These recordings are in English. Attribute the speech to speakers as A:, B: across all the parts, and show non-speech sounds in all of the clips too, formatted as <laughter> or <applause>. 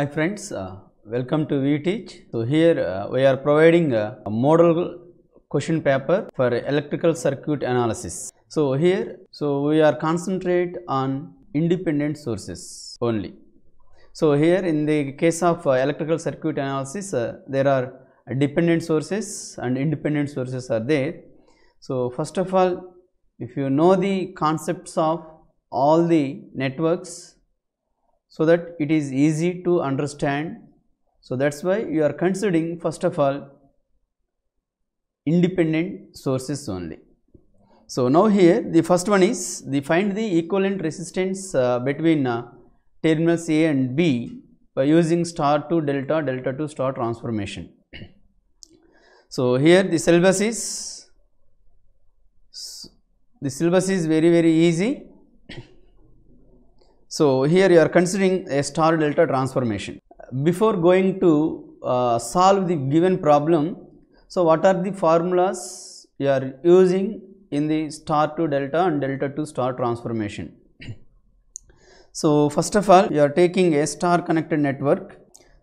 A: Hi friends, uh, welcome to VTeach. So here uh, we are providing a, a, model question paper for electrical circuit analysis. So here, so we are concentrate on independent sources only. So here in the case of uh, electrical circuit analysis, uh, there are dependent sources and independent sources are there. So first of all, if you know the concepts of all the networks so that it is easy to understand. So, that is why you are considering first of all independent sources only. So, now here the first one is the find the equivalent resistance uh, between uh, terminals A and B by using star to delta delta to star transformation. <clears throat> so, here the syllabus is the syllabus is very very easy so, here you are considering a star delta transformation. Before going to uh, solve the given problem, so what are the formulas you are using in the star to delta and delta to star transformation? so, first of all you are taking a star connected network,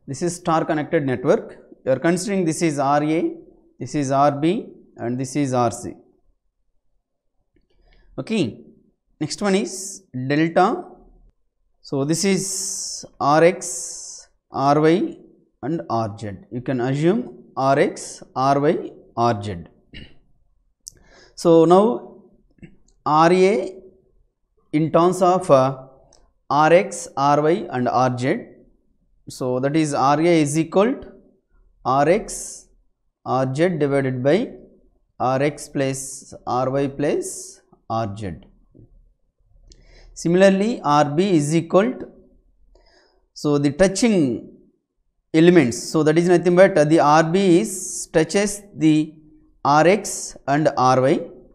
A: this is star connected network, you are considering this is RA, this is RB and this is RC. Okay. Next one is delta so, this is Rx, Ry and Rz. You can assume Rx, Ry, Rz. So, now Ra in terms of uh, Rx, Ry and Rz. So, that is Ra is equal to Rx, Rz divided by Rx plus Ry plus Rz. Similarly, RB is equal to, so the touching elements, so that is nothing but the RB is touches the Rx and Ry.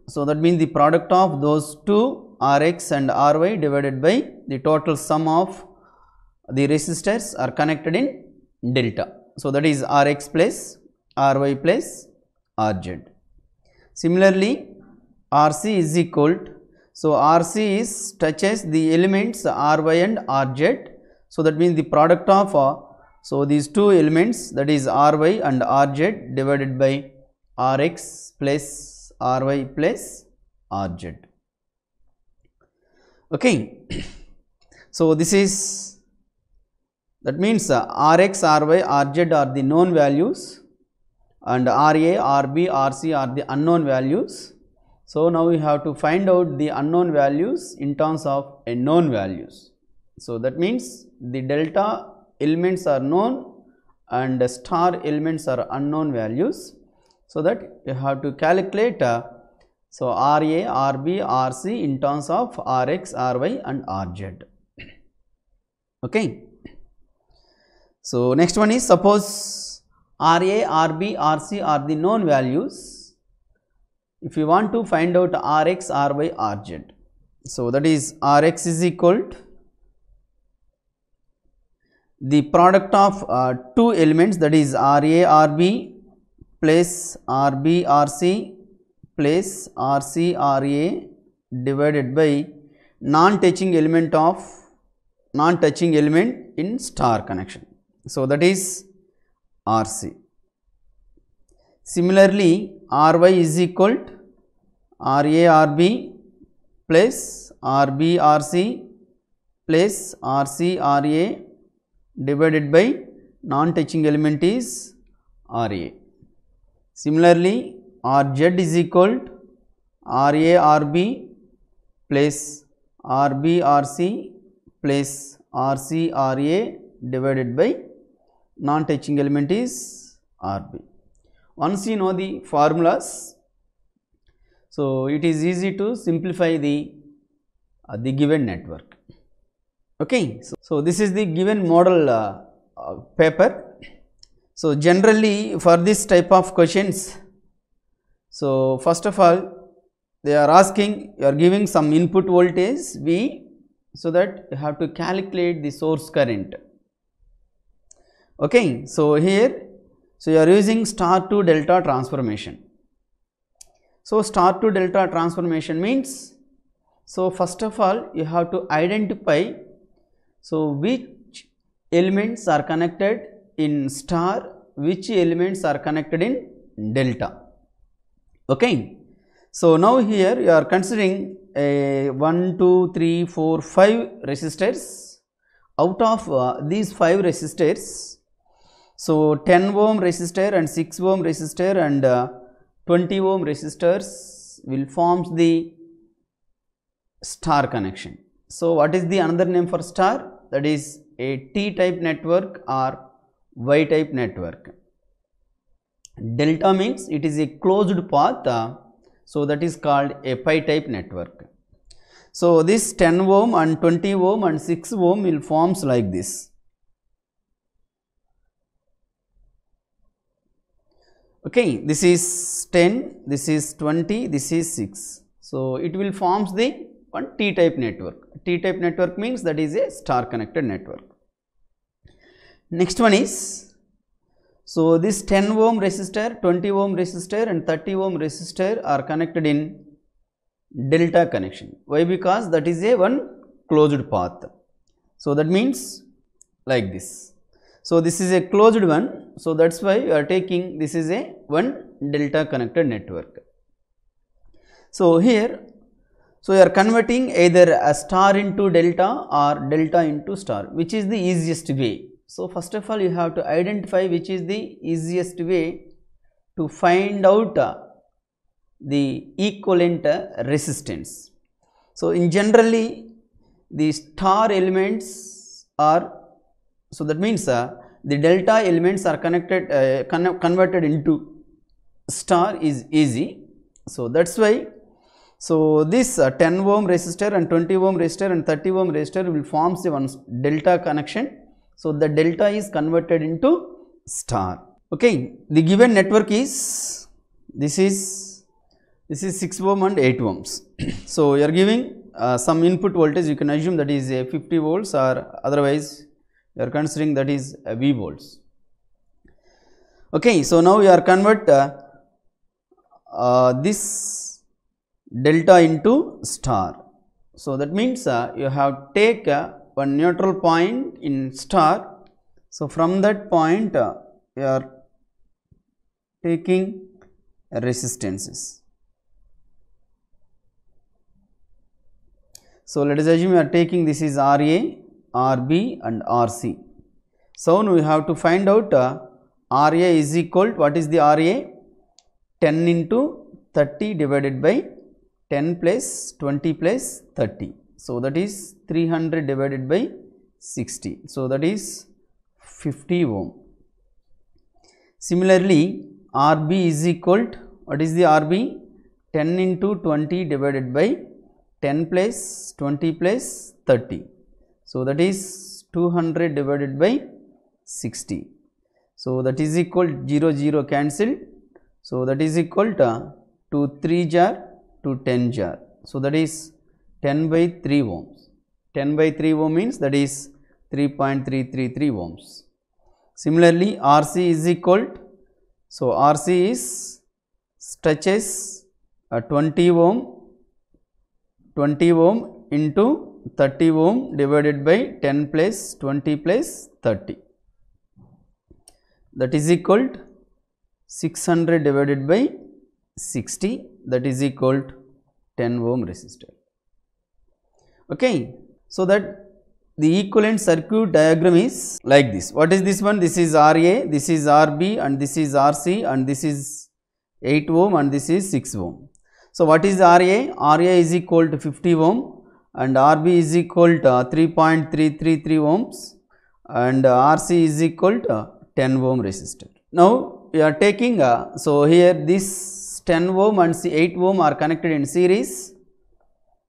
A: So, that means the product of those two Rx and Ry divided by the total sum of the resistors are connected in delta. So, that is Rx plus Ry plus Rz. Similarly, Rc is equal to so, RC is touches the elements RY and RZ. So, that means the product of uh, so these two elements that is RY and RZ divided by RX plus RY plus RZ. Okay. <coughs> so, this is that means uh, RX, RY, RZ are the known values and RA, RB, RC are the unknown values so, now we have to find out the unknown values in terms of a known values. So, that means the delta elements are known and the star elements are unknown values. So, that you have to calculate uh, so RA, RB, RC in terms of RX, RY and RZ. Okay. So, next one is suppose RA, RB, RC are the known values if you want to find out Rx, Ry, Rz. So, that is Rx is equal to the product of uh, two elements that is Ra, Rb plus Rb, Rc plus Rc, Ra divided by non-touching element of non-touching element in star connection. So, that is Rc. Similarly, Ry is equal to RaRb plus RbRc plus RcRa divided by non-touching element is Ra. Similarly, Rz is equal to RaRb plus RbRc plus RcRa divided by non-touching element is Rb. Once you know the formulas, so it is easy to simplify the, uh, the given network. Okay. So, so this is the given model uh, uh, paper. So, generally for this type of questions, so first of all they are asking you are giving some input voltage V so that you have to calculate the source current. Okay. So, here so, you are using star to delta transformation. So, star to delta transformation means, so first of all you have to identify, so which elements are connected in star, which elements are connected in delta. Okay. So, now here you are considering a 1, 2, 3, 4, 5 resistors. Out of uh, these 5 resistors, so, 10 ohm resistor and 6 ohm resistor and uh, 20 ohm resistors will forms the star connection. So, what is the another name for star? That is a T type network or Y type network. Delta means it is a closed path. Uh, so, that is called a pi type network. So, this 10 ohm and 20 ohm and 6 ohm will forms like this. okay this is 10 this is 20 this is 6 so it will forms the one t type network t type network means that is a star connected network next one is so this 10 ohm resistor 20 ohm resistor and 30 ohm resistor are connected in delta connection why because that is a one closed path so that means like this so, this is a closed one. So, that is why we are taking this is a one delta connected network. So, here so, you are converting either a star into delta or delta into star which is the easiest way. So, first of all you have to identify which is the easiest way to find out uh, the equivalent uh, resistance. So, in generally the star elements are so that means uh, the delta elements are connected uh, con converted into star is easy. So that's why so this uh, 10 ohm resistor and 20 ohm resistor and 30 ohm resistor will form the one delta connection. So the delta is converted into star. Okay, the given network is this is this is 6 ohm and 8 ohms. so you are giving uh, some input voltage you can assume that is uh, 50 volts or otherwise you are considering that is uh, V volts. Okay, so now you are convert uh, uh, this delta into star. So, that means uh, you have take uh, one neutral point in star. So, from that point uh, you are taking resistances. So, let us assume you are taking this is R A RB and RC. So, now we have to find out uh, RA is equal to what is the RA? 10 into 30 divided by 10 plus 20 plus 30. So, that is 300 divided by 60. So, that is 50 ohm. Similarly, RB is equal to what is the RB? 10 into 20 divided by 10 plus 20 plus 30. So, that is 200 divided by 60. So, that is equal 0 0 cancelled. So, that is equal to, 2, 3 jar to 10 jar. So, that is 10 by 3 ohms. 10 by 3 ohm means that is 3.333 ohms. Similarly, RC is equal to, so RC is stretches a 20 ohm 20 ohm into 30 ohm divided by 10 plus 20 plus 30 that is equal to 600 divided by 60 that is equal to 10 ohm resistor. Okay. So, that the equivalent circuit diagram is like this. What is this one? This is Ra, this is Rb and this is Rc and this is 8 ohm and this is 6 ohm. So, what is Ra? Ra is equal to 50 ohm and RB is equal to 3.333 ohms and RC is equal to 10 ohm resistor. Now, we are taking a, uh, so here this 10 ohm and 8 ohm are connected in series.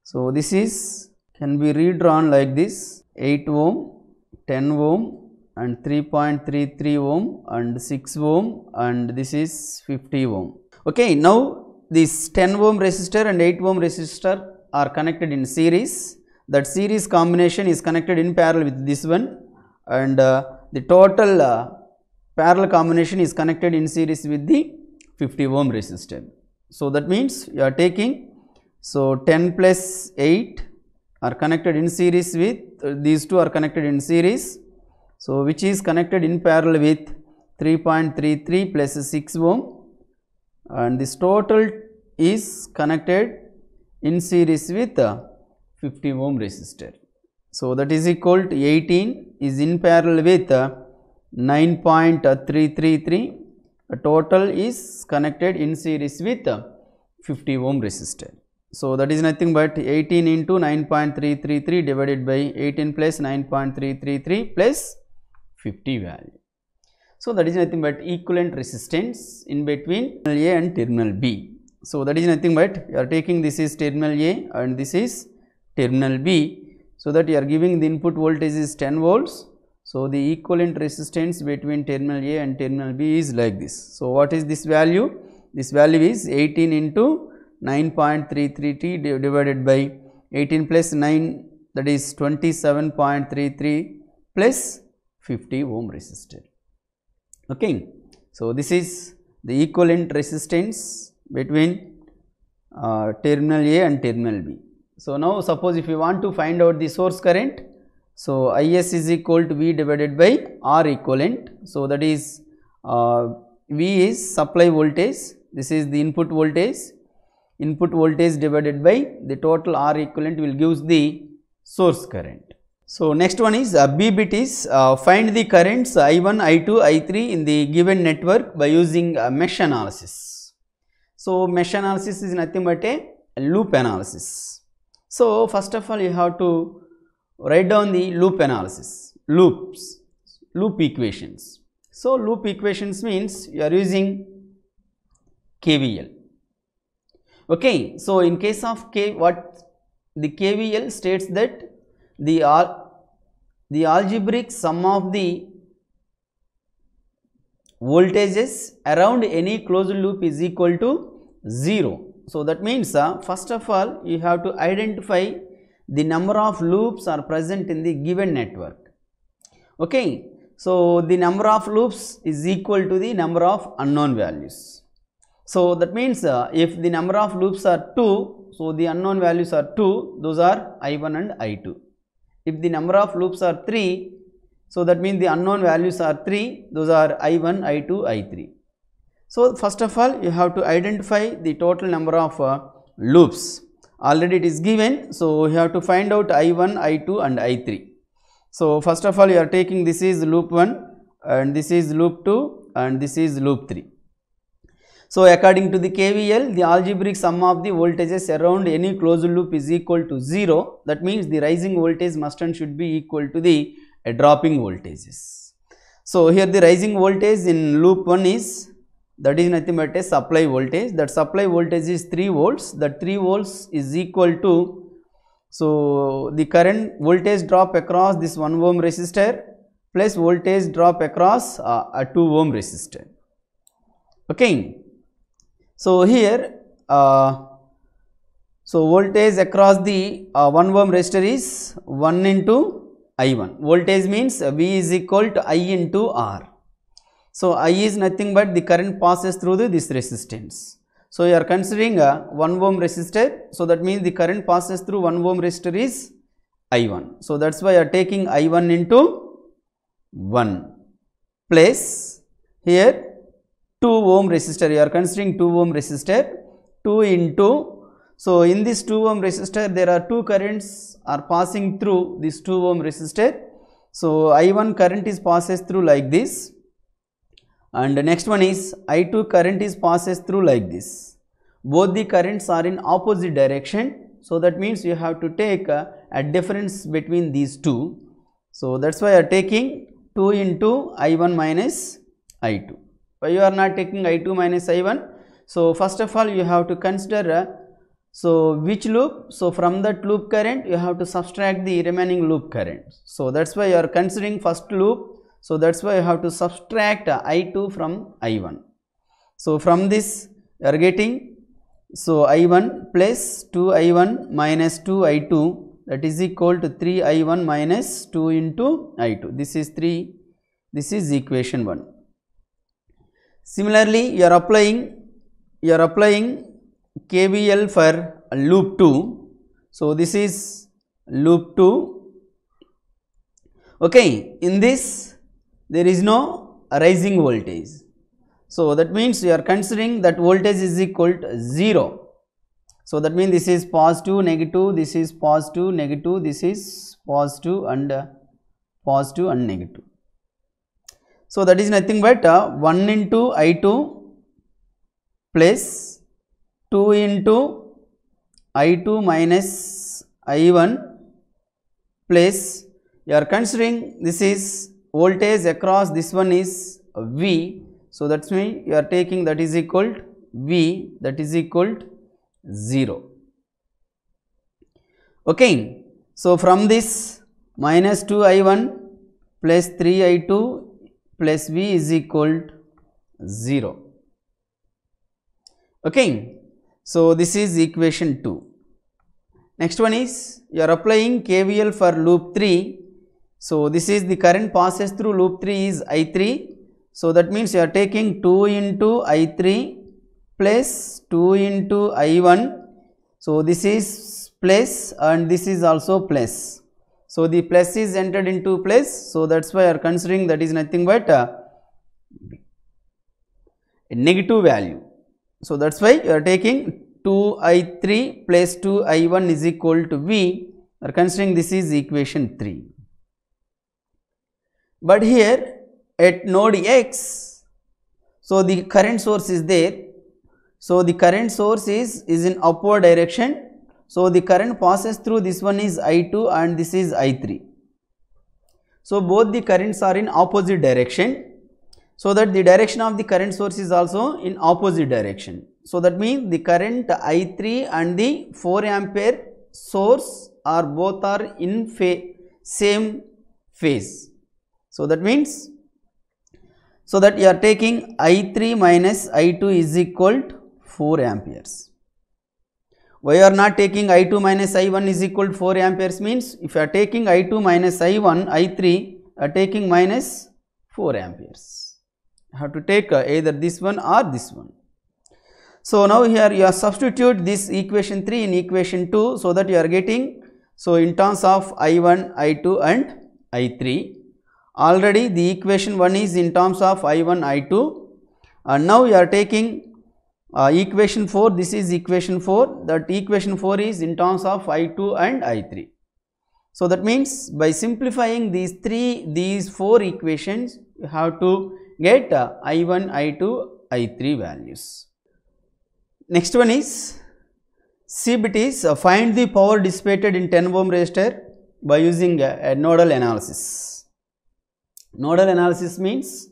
A: So, this is can be redrawn like this 8 ohm, 10 ohm and 3.33 ohm and 6 ohm and this is 50 ohm. Okay, now this 10 ohm resistor and 8 ohm resistor are connected in series that series combination is connected in parallel with this one and uh, the total uh, parallel combination is connected in series with the 50 ohm resistor. So, that means you are taking so 10 plus 8 are connected in series with uh, these two are connected in series. So, which is connected in parallel with 3.33 plus 6 ohm and this total is connected in series with uh, 50 ohm resistor. So, that is equal to 18 is in parallel with uh, 9.333 uh, total is connected in series with 50 ohm resistor. So, that is nothing but 18 into 9.333 divided by 18 plus 9.333 plus 50 value. So, that is nothing but equivalent resistance in between terminal A and terminal B. So, that is nothing but you are taking this is terminal A and this is terminal B. So, that you are giving the input voltage is 10 volts. So, the equivalent resistance between terminal A and terminal B is like this. So, what is this value? This value is 18 into 9.33 t divided by 18 plus 9 that is 27.33 plus 50 ohm resistor. Okay. So, this is the equivalent resistance between uh, terminal A and terminal B. So, now suppose if you want to find out the source current, so Is is equal to V divided by R equivalent. So, that is uh, V is supply voltage, this is the input voltage, input voltage divided by the total R equivalent will gives the source current. So, next one is uh, B bit is uh, find the currents I1, I2, I3 in the given network by using uh, mesh analysis. So mesh analysis is nothing but a loop analysis. So first of all you have to write down the loop analysis, loops, loop equations. So loop equations means you are using KVL. Okay, so in case of K, what the KVL states that the the algebraic sum of the voltages around any closed loop is equal to 0. So, that means uh, first of all you have to identify the number of loops are present in the given network. Okay. So, the number of loops is equal to the number of unknown values. So, that means uh, if the number of loops are 2, so the unknown values are 2, those are I1 and I2. If the number of loops are 3, so that means the unknown values are 3, those are I1, I2, I3. So, first of all you have to identify the total number of uh, loops already it is given. So, you have to find out I1, I2 and I3. So, first of all you are taking this is loop 1 and this is loop 2 and this is loop 3. So, according to the KVL, the algebraic sum of the voltages around any closed loop is equal to 0. That means, the rising voltage must and should be equal to the uh, dropping voltages. So, here the rising voltage in loop 1 is that is nothing but a supply voltage that supply voltage is 3 volts that 3 volts is equal to so the current voltage drop across this 1 ohm resistor plus voltage drop across uh, a 2 ohm resistor okay so here uh, so voltage across the uh, 1 ohm resistor is 1 into i1 voltage means v is equal to i into r so, I is nothing but the current passes through the, this resistance. So, you are considering a 1 ohm resistor. So, that means the current passes through 1 ohm resistor is I1. So, that is why you are taking I1 into 1 place here 2 ohm resistor. You are considering 2 ohm resistor 2 into so, in this 2 ohm resistor there are two currents are passing through this 2 ohm resistor. So, I1 current is passes through like this and next one is I2 current is passes through like this. Both the currents are in opposite direction. So, that means you have to take a, a difference between these two. So, that is why you are taking 2 into I1 minus I2. Why you are not taking I2 minus I1? So, first of all you have to consider a, uh, so which loop? So, from that loop current you have to subtract the remaining loop current. So, that is why you are considering first loop so that's why you have to subtract I2 from I1. So from this you are getting so I1 plus 2I1 minus 2I2 that is equal to 3I1 minus 2 into I2. This is 3, this is equation 1. Similarly, you are applying, you are applying KVL for loop 2. So, this is loop 2. Okay, in this there is no rising voltage. So, that means you are considering that voltage is equal to 0. So, that means this is positive, negative, this is positive, negative, this is positive and uh, positive and negative. So, that is nothing but uh, 1 into I2 plus 2 into I2 minus I1 plus you are considering this is voltage across this one is V. So, that's means you are taking that is equal V that is equal 0. Okay. So, from this minus 2 I 1 plus 3 I 2 plus V is equal 0. Okay. So, this is equation 2. Next one is you are applying KVL for loop 3 so, this is the current passes through loop 3 is I3. So, that means you are taking 2 into I3 plus 2 into I1. So, this is plus and this is also plus. So, the plus is entered into plus. So, that is why you are considering that is nothing but a negative value. So, that is why you are taking 2i3 plus 2i1 is equal to v. You are considering this is equation 3 but here at node x so the current source is there so the current source is is in upward direction so the current passes through this one is i2 and this is i3 so both the currents are in opposite direction so that the direction of the current source is also in opposite direction so that means the current i3 and the 4 ampere source are both are in same phase so, that means, so that you are taking I3 minus I2 is equal to 4 amperes. Why you are not taking I2 minus I1 is equal to 4 amperes means if you are taking I2 minus I1, I3 are taking minus 4 amperes. You have to take uh, either this one or this one. So, now here you are substitute this equation 3 in equation 2 so that you are getting so in terms of I1, I2 and I3 already the equation 1 is in terms of I1, I2 and now you are taking uh, equation 4, this is equation 4 that equation 4 is in terms of I2 and I3. So, that means by simplifying these 3, these 4 equations you have to get uh, I1, I2, I3 values. Next one is C is uh, find the power dissipated in 10 ohm resistor by using uh, a nodal analysis. Nodal analysis means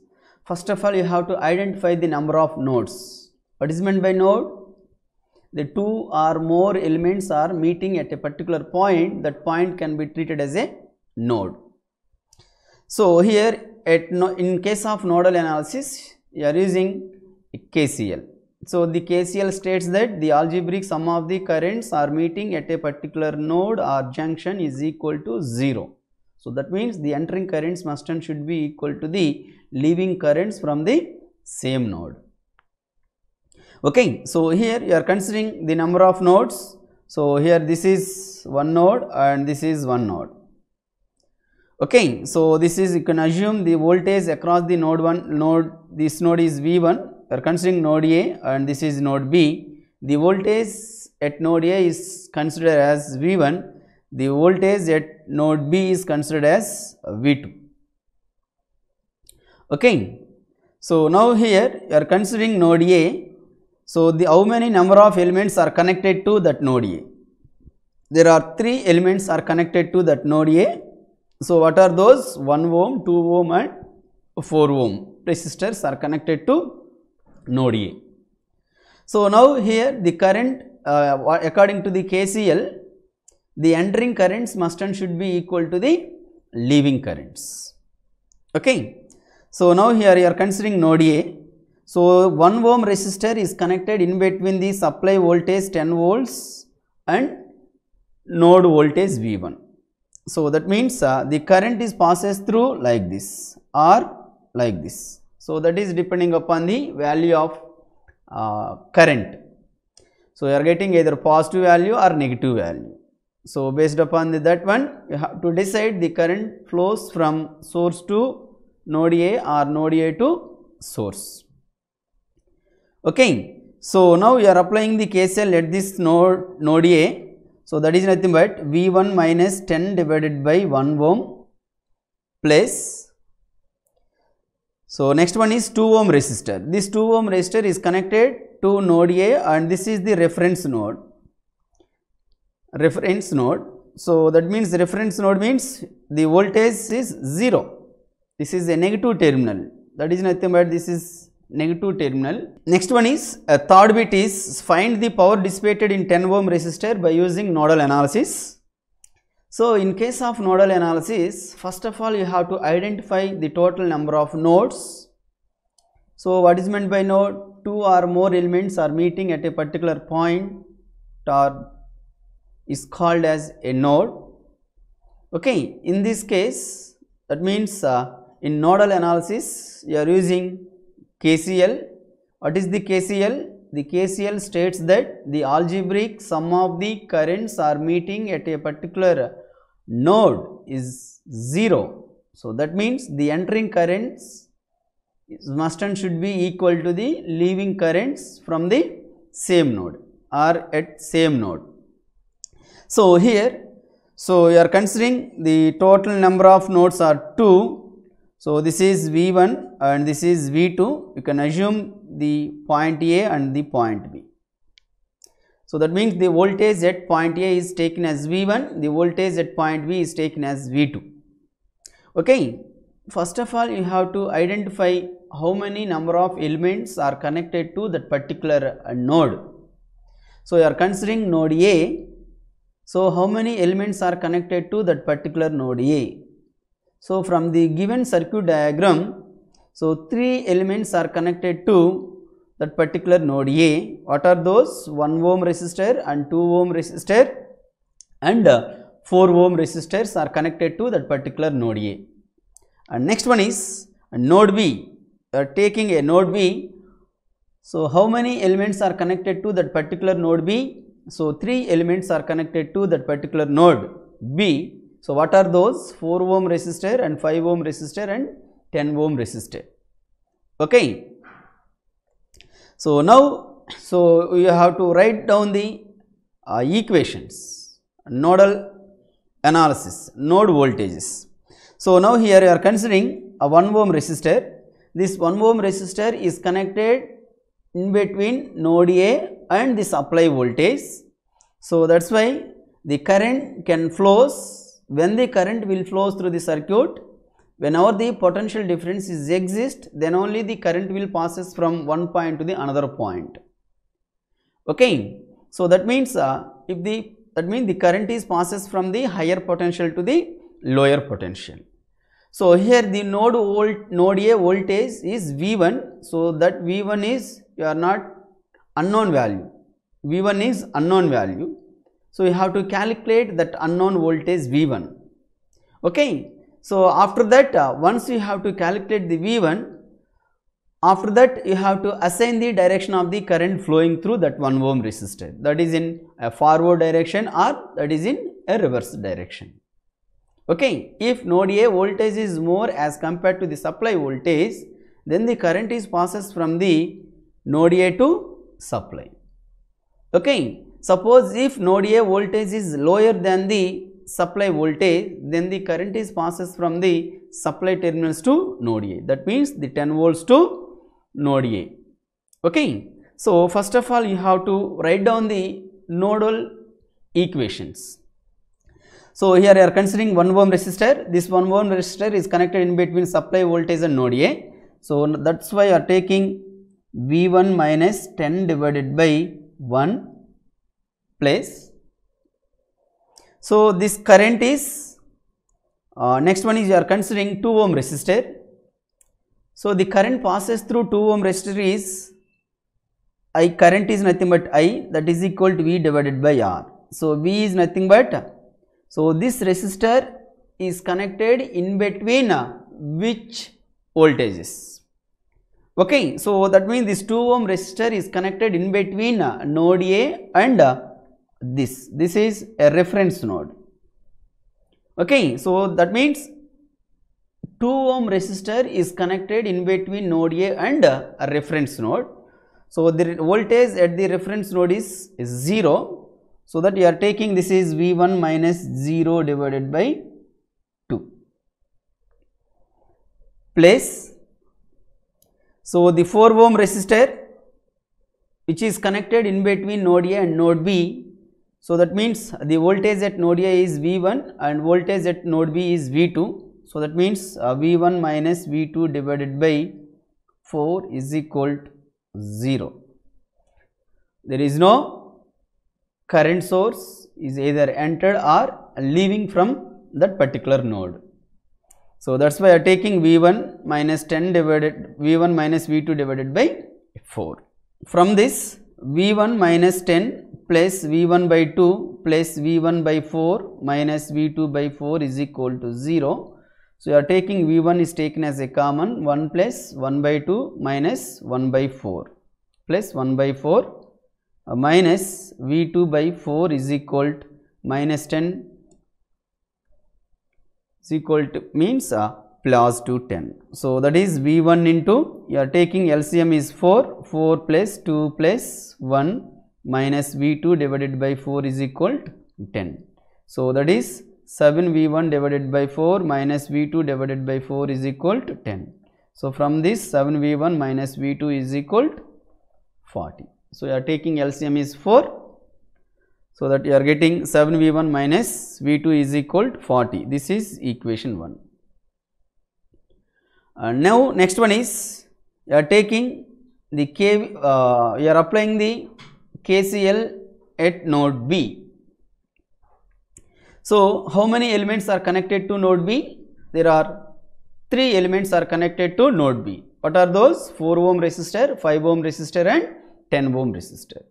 A: first of all you have to identify the number of nodes. What is meant by node? The two or more elements are meeting at a particular point that point can be treated as a node. So, here no, in case of nodal analysis you are using KCL. So, the KCL states that the algebraic sum of the currents are meeting at a particular node or junction is equal to 0. So, that means the entering currents must and should be equal to the leaving currents from the same node. Okay. So, here you are considering the number of nodes. So, here this is one node and this is one node. Okay. So, this is you can assume the voltage across the node 1 node this node is V1 you are considering node A and this is node B. The voltage at node A is considered as V1 the voltage at node B is considered as V2. Okay. So, now here you are considering node A. So, the how many number of elements are connected to that node A? There are three elements are connected to that node A. So, what are those? 1 ohm, 2 ohm and 4 ohm resistors are connected to node A. So, now here the current uh, according to the KCL the entering currents must and should be equal to the leaving currents. Okay. So, now here you are considering node A. So, 1 ohm resistor is connected in between the supply voltage 10 volts and node voltage V1. So, that means uh, the current is passes through like this or like this. So, that is depending upon the value of uh, current. So, you are getting either positive value or negative value. So, based upon the, that one you have to decide the current flows from source to node A or node A to source. Okay. So, now you are applying the KCL at this node, node A. So, that is nothing but V1 minus 10 divided by 1 ohm plus. So, next one is 2 ohm resistor. This 2 ohm resistor is connected to node A and this is the reference node reference node. So, that means reference node means the voltage is 0. This is a negative terminal that is nothing but this is negative terminal. Next one is a third bit is find the power dissipated in 10 ohm resistor by using nodal analysis. So, in case of nodal analysis first of all you have to identify the total number of nodes. So, what is meant by node? Two or more elements are meeting at a particular point or is called as a node okay in this case that means uh, in nodal analysis you are using KCL what is the KCL the KCL states that the algebraic sum of the currents are meeting at a particular node is 0 so that means the entering currents must and should be equal to the leaving currents from the same node or at same node so, here, so you are considering the total number of nodes are 2. So, this is V1 and this is V2. You can assume the point A and the point B. So, that means the voltage at point A is taken as V1, the voltage at point B is taken as V2. Okay. First of all, you have to identify how many number of elements are connected to that particular node. So, you are considering node A so, how many elements are connected to that particular node A? So, from the given circuit diagram, so 3 elements are connected to that particular node A. What are those? 1 ohm resistor and 2 ohm resistor and uh, 4 ohm resistors are connected to that particular node A. And next one is node B. are taking a node B. So, how many elements are connected to that particular node B? So, three elements are connected to that particular node B. So, what are those? 4 ohm resistor and 5 ohm resistor and 10 ohm resistor. Okay. So, now, so you have to write down the uh, equations, nodal analysis, node voltages. So, now here you are considering a 1 ohm resistor. This 1 ohm resistor is connected in between node A and the supply voltage. So, that is why the current can flows when the current will flows through the circuit whenever the potential difference is exist then only the current will passes from one point to the another point okay so that means uh, if the that means the current is passes from the higher potential to the lower potential so here the node volt node a voltage is v1 so that v1 is you are not unknown value v1 is unknown value so you have to calculate that unknown voltage v1 okay so after that uh, once you have to calculate the v1 after that you have to assign the direction of the current flowing through that 1 ohm resistor that is in a forward direction or that is in a reverse direction okay if node a voltage is more as compared to the supply voltage then the current is passes from the node a to supply. Okay. Suppose if node A voltage is lower than the supply voltage, then the current is passes from the supply terminals to node A. That means the 10 volts to node A. Okay. So, first of all you have to write down the nodal equations. So, here you are considering 1 ohm resistor. This 1 ohm resistor is connected in between supply voltage and node A. So, that's why you are taking v1 minus 10 divided by 1 place. So, this current is uh, next one is you are considering 2 ohm resistor. So, the current passes through 2 ohm resistor is I current is nothing but I that is equal to V divided by R. So, V is nothing but so this resistor is connected in between uh, which voltages okay so that means this 2 ohm resistor is connected in between uh, node a and uh, this this is a reference node okay so that means 2 ohm resistor is connected in between node a and uh, a reference node so the voltage at the reference node is, is 0 so that you are taking this is v1 minus 0 divided by 2 plus so, the 4 ohm resistor which is connected in between node A and node B. So, that means the voltage at node A is V1 and voltage at node B is V2. So, that means uh, V1 minus V2 divided by 4 is equal to 0. There is no current source is either entered or leaving from that particular node. So, that is why I am taking V1 minus 10 divided V1 minus V2 divided by 4. From this V1 minus 10 plus V1 by 2 plus V1 by 4 minus V2 by 4 is equal to 0. So, you are taking V1 is taken as a common 1 plus 1 by 2 minus 1 by 4 plus 1 by 4 minus V2 by 4 is equal to minus 10 is equal to means uh, plus ten. So, that is V1 into you are taking LCM is 4, 4 plus 2 plus 1 minus V2 divided by 4 is equal to 10. So, that is 7 V1 divided by 4 minus V2 divided by 4 is equal to 10. So, from this 7 V1 minus V2 is equal to 40. So, you are taking LCM is 4, so, that you are getting 7 V 1 minus V 2 is equal to 40. This is equation 1. Uh, now, next one is you are taking the K, uh, you are applying the KCL at node B. So, how many elements are connected to node B? There are 3 elements are connected to node B. What are those? 4 ohm resistor, 5 ohm resistor and 10 ohm resistor.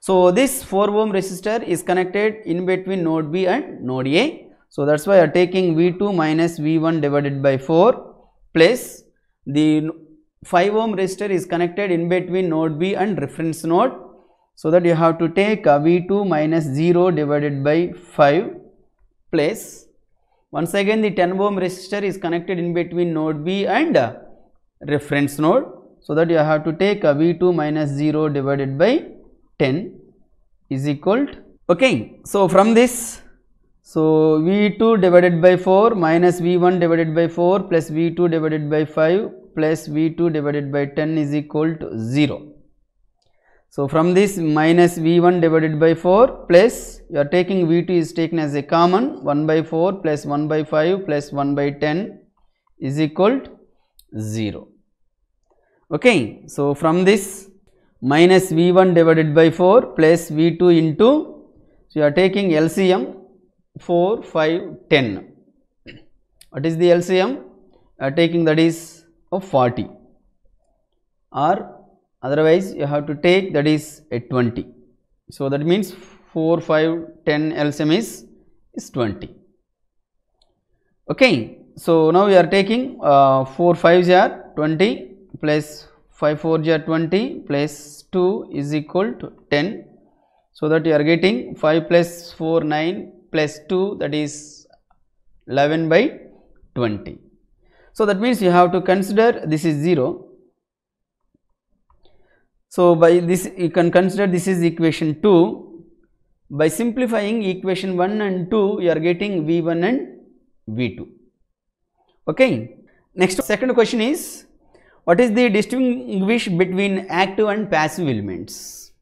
A: So, this 4 ohm resistor is connected in between node B and node A. So, that is why I am taking V2 minus V1 divided by 4 plus the 5 ohm resistor is connected in between node B and reference node. So, that you have to take V2 minus 0 divided by 5 plus once again the 10 ohm resistor is connected in between node B and reference node. So, that you have to take V2 minus 0 divided by 10 is equal to okay so from this so v2 divided by 4 minus v1 divided by 4 plus v2 divided by 5 plus v2 divided by 10 is equal to 0. So from this minus v1 divided by 4 plus you are taking v2 is taken as a common 1 by 4 plus 1 by 5 plus 1 by 10 is equal to 0. Okay. So from this minus V1 divided by 4 plus V2 into, so you are taking LCM 4, 5, 10. What is the LCM? You are taking that is of 40 or otherwise you have to take that is a 20. So, that means 4, 5, 10 LCM is, is 20. Okay. So, now we are taking uh, 4 5, are 20 plus 5 4 are 20 plus 2 is equal to 10 so that you are getting 5 plus 4 9 plus 2 that is 11 by 20 so that means you have to consider this is 0 so by this you can consider this is equation 2 by simplifying equation 1 and 2 you are getting V1 and V2 okay. Next second question is what is the distinguish between active and passive elements?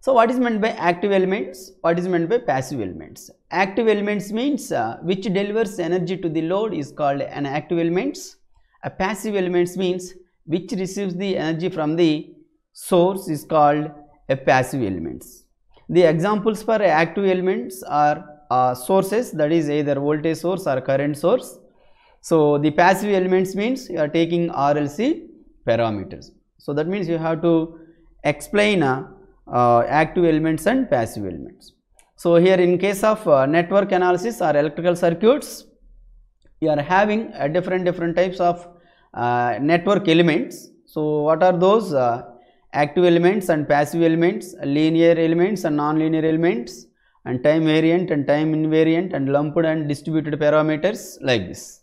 A: So, what is meant by active elements? What is meant by passive elements? Active elements means uh, which delivers energy to the load is called an active elements. A passive elements means which receives the energy from the source is called a passive elements. The examples for active elements are uh, sources that is either voltage source or current source so, the passive elements means you are taking RLC parameters. So, that means you have to explain uh, uh, active elements and passive elements. So, here in case of uh, network analysis or electrical circuits, you are having uh, different different types of uh, network elements. So, what are those uh, active elements and passive elements, linear elements and non-linear elements and time variant and time invariant and lumped and distributed parameters like this.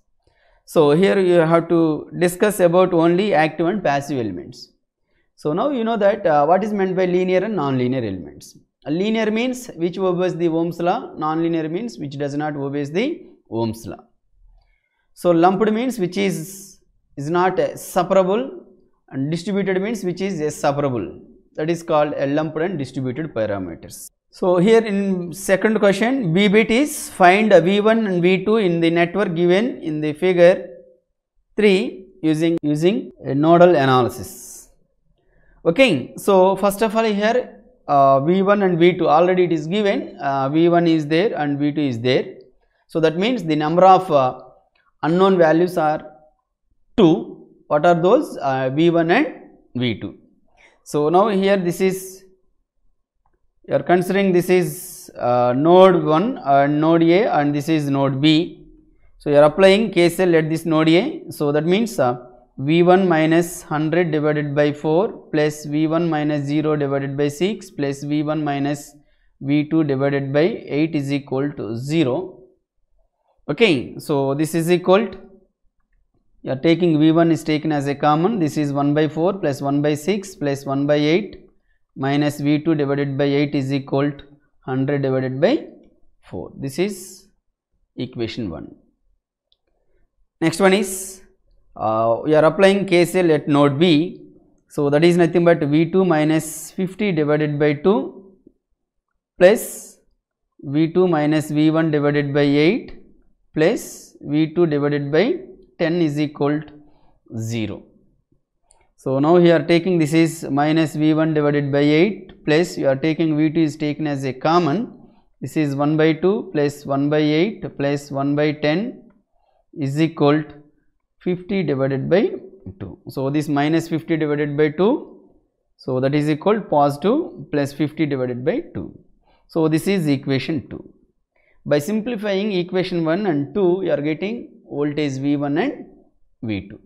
A: So, here you have to discuss about only active and passive elements. So, now you know that uh, what is meant by linear and non-linear elements. A linear means which obeys the Ohm's law, non-linear means which does not obey the Ohm's law. So, lumped means which is, is not separable and distributed means which is separable that is called a lumped and distributed parameters. So, here in second question v bit is find V1 and V2 in the network given in the figure 3 using using a nodal analysis. Okay. So, first of all here uh, V1 and V2 already it is given uh, V1 is there and V2 is there. So, that means the number of uh, unknown values are 2 what are those uh, V1 and V2. So, now here this is you are considering this is uh, node 1 and node A and this is node B. So, you are applying KCL at this node A. So, that means uh, V1 minus 100 divided by 4 plus V1 minus 0 divided by 6 plus V1 minus V2 divided by 8 is equal to 0. Okay. So, this is equal to you are taking V1 is taken as a common this is 1 by 4 plus 1 by 6 plus 1 by 8 minus V2 divided by 8 is equal to 100 divided by 4. This is equation 1. Next one is uh, we are applying KCL at node B. So, that is nothing but V2 minus 50 divided by 2 plus V2 minus V1 divided by 8 plus V2 divided by 10 is equal to 0. So, now here taking this is minus V1 divided by 8 plus you are taking V2 is taken as a common. This is 1 by 2 plus 1 by 8 plus 1 by 10 is equal to 50 divided by 2. So, this minus 50 divided by 2. So, that is equal to positive plus 50 divided by 2. So, this is equation 2. By simplifying equation 1 and 2 you are getting voltage V1 and V2.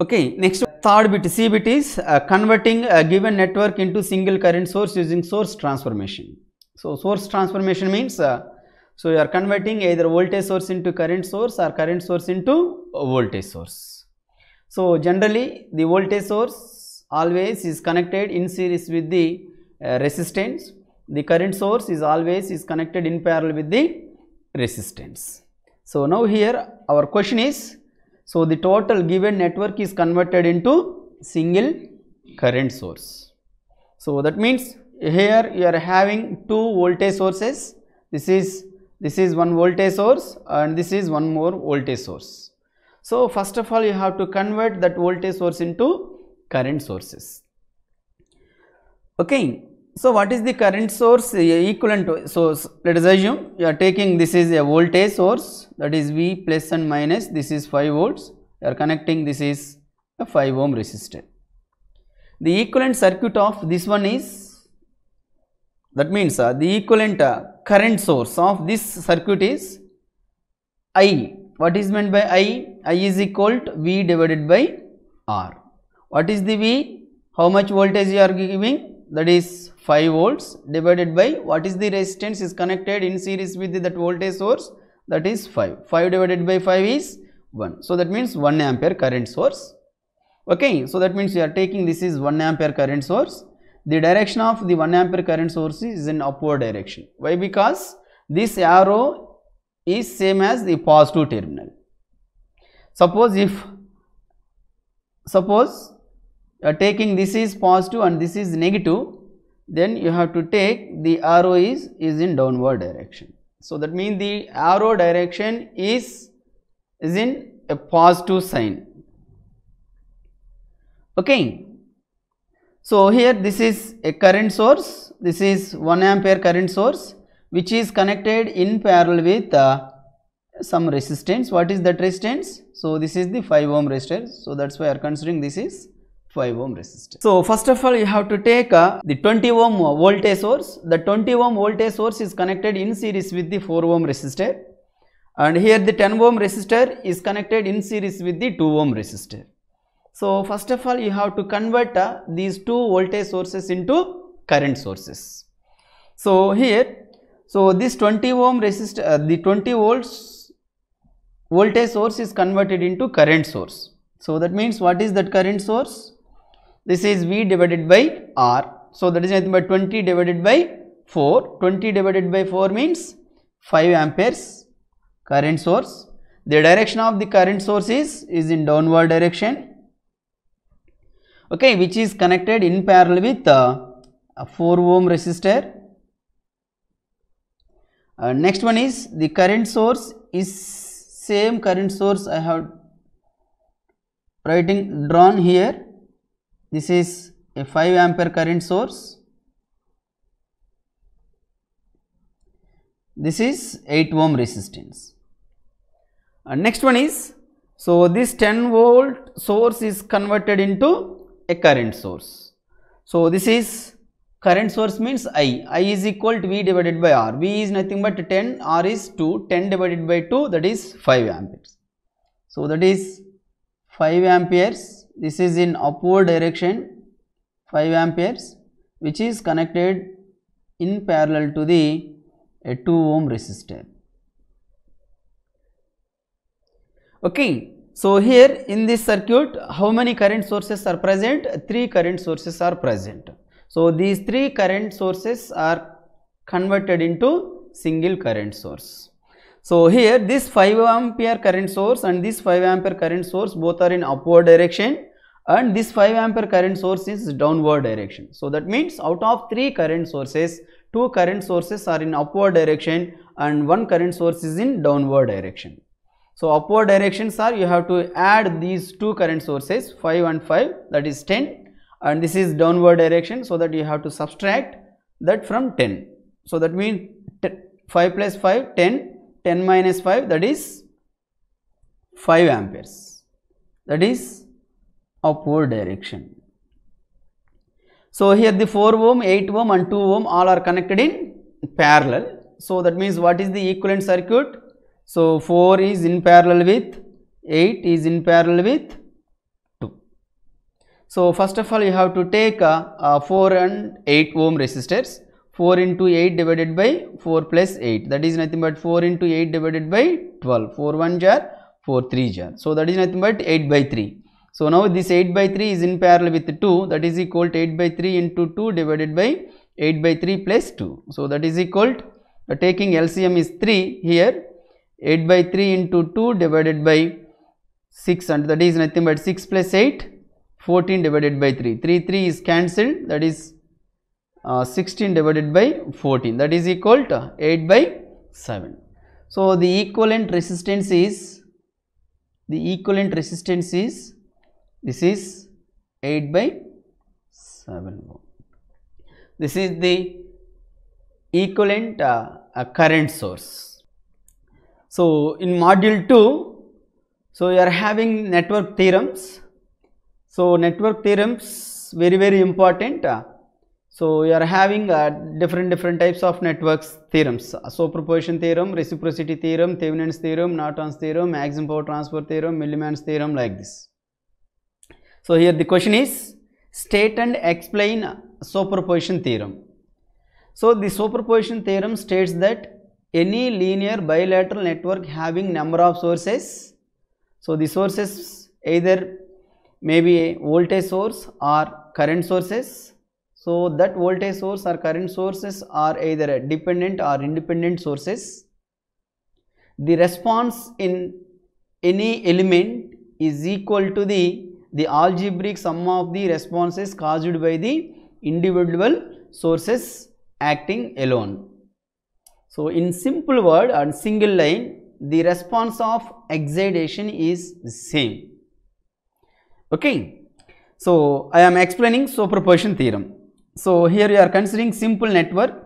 A: Okay, next third bit c bit is uh, converting a uh, given network into single current source using source transformation so source transformation means uh, so you are converting either voltage source into current source or current source into voltage source so generally the voltage source always is connected in series with the uh, resistance the current source is always is connected in parallel with the resistance so now here our question is so, the total given network is converted into single current source. So, that means here you are having two voltage sources. This is this is one voltage source and this is one more voltage source. So, first of all you have to convert that voltage source into current sources. Okay. So, what is the current source uh, equivalent source? Let us assume you are taking this is a voltage source that is V plus and minus this is 5 volts you are connecting this is a 5 ohm resistor. The equivalent circuit of this one is that means uh, the equivalent uh, current source of this circuit is I. What is meant by I? I is equal to V divided by R. What is the V? How much voltage you are giving? that is 5 volts divided by what is the resistance is connected in series with the, that voltage source that is 5 5 divided by 5 is 1 so that means 1 ampere current source okay so that means you are taking this is 1 ampere current source the direction of the 1 ampere current source is in upward direction why because this arrow is same as the positive terminal suppose if suppose you uh, are taking this is positive and this is negative then you have to take the arrow is is in downward direction so that means the arrow direction is is in a positive sign okay so here this is a current source this is 1 ampere current source which is connected in parallel with uh, some resistance what is that resistance so this is the 5 ohm resistance so that's why i are considering this is 5 ohm resistance. So first of all you have to take uh, the 20 ohm voltage source. The 20 ohm voltage source is connected in series with the 4 ohm resistor and here the 10 ohm resistor is connected in series with the 2 ohm resistor. So first of all you have to convert uh, these two voltage sources into current sources. So here so this 20 ohm resistor uh, the 20 volts voltage source is converted into current source. So that means what is that current source? This is V divided by R. So that is nothing but 20 divided by 4. 20 divided by 4 means 5 amperes current source. The direction of the current source is, is in downward direction. Okay, which is connected in parallel with uh, a 4 ohm resistor. Uh, next one is the current source is same current source I have writing drawn here this is a 5 ampere current source this is 8 ohm resistance. next one is so this 10 volt source is converted into a current source. So this is current source means I, I is equal to V divided by R, V is nothing but 10, R is 2, 10 divided by 2 that is 5 amperes. So that is 5 amperes this is in upward direction 5 amperes which is connected in parallel to the a 2 ohm resistor. Okay. So, here in this circuit how many current sources are present? 3 current sources are present. So, these 3 current sources are converted into single current source. So, here this 5 ampere current source and this 5 ampere current source both are in upward direction and this 5 ampere current source is downward direction. So, that means out of 3 current sources, 2 current sources are in upward direction and 1 current source is in downward direction. So, upward directions are you have to add these 2 current sources 5 and 5 that is 10 and this is downward direction. So, that you have to subtract that from 10. So, that means 5 plus 5 10, 10 minus 5 that is 5 amperes that is upward direction. So, here the 4 ohm, 8 ohm and 2 ohm all are connected in parallel. So, that means what is the equivalent circuit? So, 4 is in parallel with 8 is in parallel with 2. So, first of all you have to take a uh, uh, 4 and 8 ohm resistors. 4 into 8 divided by 4 plus 8 that is nothing but 4 into 8 divided by 12 4 1 jar 4 3 jar so that is nothing but 8 by 3 so now this 8 by 3 is in parallel with 2 that is equal to 8 by 3 into 2 divided by 8 by 3 plus 2. So that is equal to taking LCM is 3 here 8 by 3 into 2 divided by 6 and that is nothing but 6 plus 8 14 divided by 3 3 3 is cancelled that is uh, 16 divided by 14 that is equal to 8 by 7. So the equivalent resistance is the equivalent resistance is this is 8 by 7 volt. This is the equivalent uh, uh, current source. So, in module 2, so you are having network theorems. So, network theorems very very important. Uh, so, you are having uh, different different types of networks theorems. So, proportion theorem, reciprocity theorem, Thevenin's theorem, Norton's theorem, maximum power transfer theorem, Millman's theorem like this. So here the question is state and explain superposition theorem. So the superposition theorem states that any linear bilateral network having number of sources. So the sources either may be voltage source or current sources. So that voltage source or current sources are either dependent or independent sources. The response in any element is equal to the the algebraic sum of the responses caused by the individual sources acting alone. So, in simple word and single line, the response of excitation is same. Okay. So, I am explaining superposition theorem. So, here we are considering simple network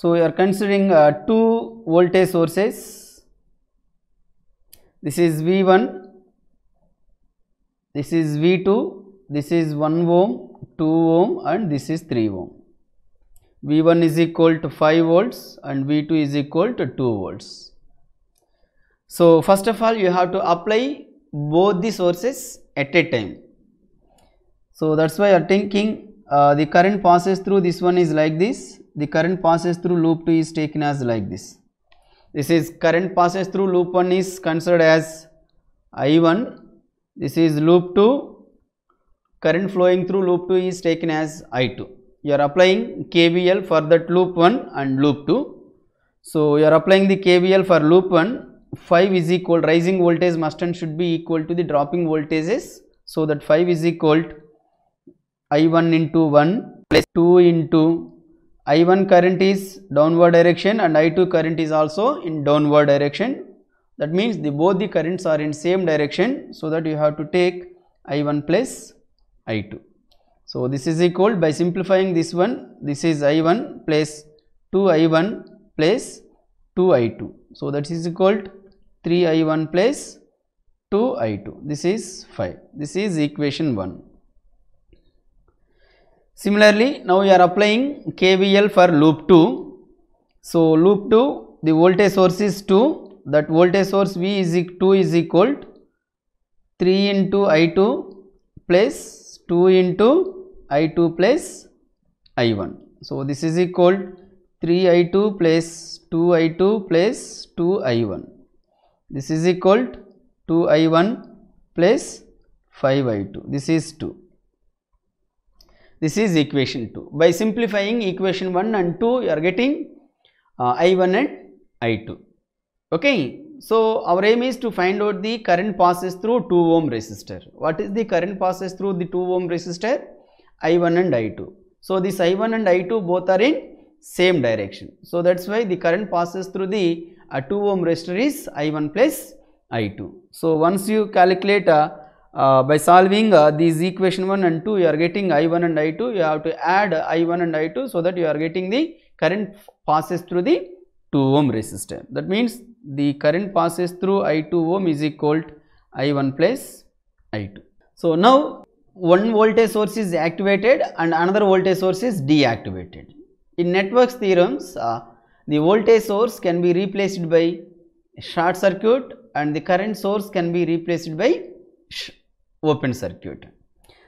A: So, we are considering uh, two voltage sources. This is V1, this is V2, this is 1 ohm, 2 ohm and this is 3 ohm. V1 is equal to 5 volts and V2 is equal to 2 volts. So, first of all you have to apply both the sources at a time. So, that is why you are thinking uh, the current passes through this one is like this the current passes through loop 2 is taken as like this. This is current passes through loop 1 is considered as I1, this is loop 2, current flowing through loop 2 is taken as I2. You are applying KVL for that loop 1 and loop 2. So, you are applying the KVL for loop 1, 5 is equal, rising voltage must and should be equal to the dropping voltages. So, that 5 is equal to I1 into 1 plus 2 into I1 current is downward direction and I2 current is also in downward direction. That means the both the currents are in same direction so that you have to take I1 plus I2. So this is equal by simplifying this one this is I1 plus 2I1 plus 2I2. So that is equal to 3I1 plus 2I2 this is 5 this is equation 1. Similarly, now we are applying KVL for loop 2. So, loop 2 the voltage source is 2 that voltage source V is 2 is equal to 3 into I2 plus 2 into I2 plus I1. So, this is equal to 3I2 plus 2I2 plus 2I1. This is equal to 2I1 plus 5I2. This is 2. This is equation 2. By simplifying equation 1 and 2, you are getting uh, I1 and I2. Okay. So, our aim is to find out the current passes through 2 ohm resistor. What is the current passes through the 2 ohm resistor? I1 and I2. So, this I1 and I2 both are in same direction. So, that is why the current passes through the uh, 2 ohm resistor is I1 plus I2. So, once you calculate a uh, uh, by solving uh, these equation 1 and 2 you are getting I1 and I2 you have to add I1 and I2 so that you are getting the current passes through the 2 ohm resistor that means the current passes through I2 ohm is equal to I1 plus I2. So, now one voltage source is activated and another voltage source is deactivated. In networks theorems uh, the voltage source can be replaced by short circuit and the current source can be replaced by open circuit.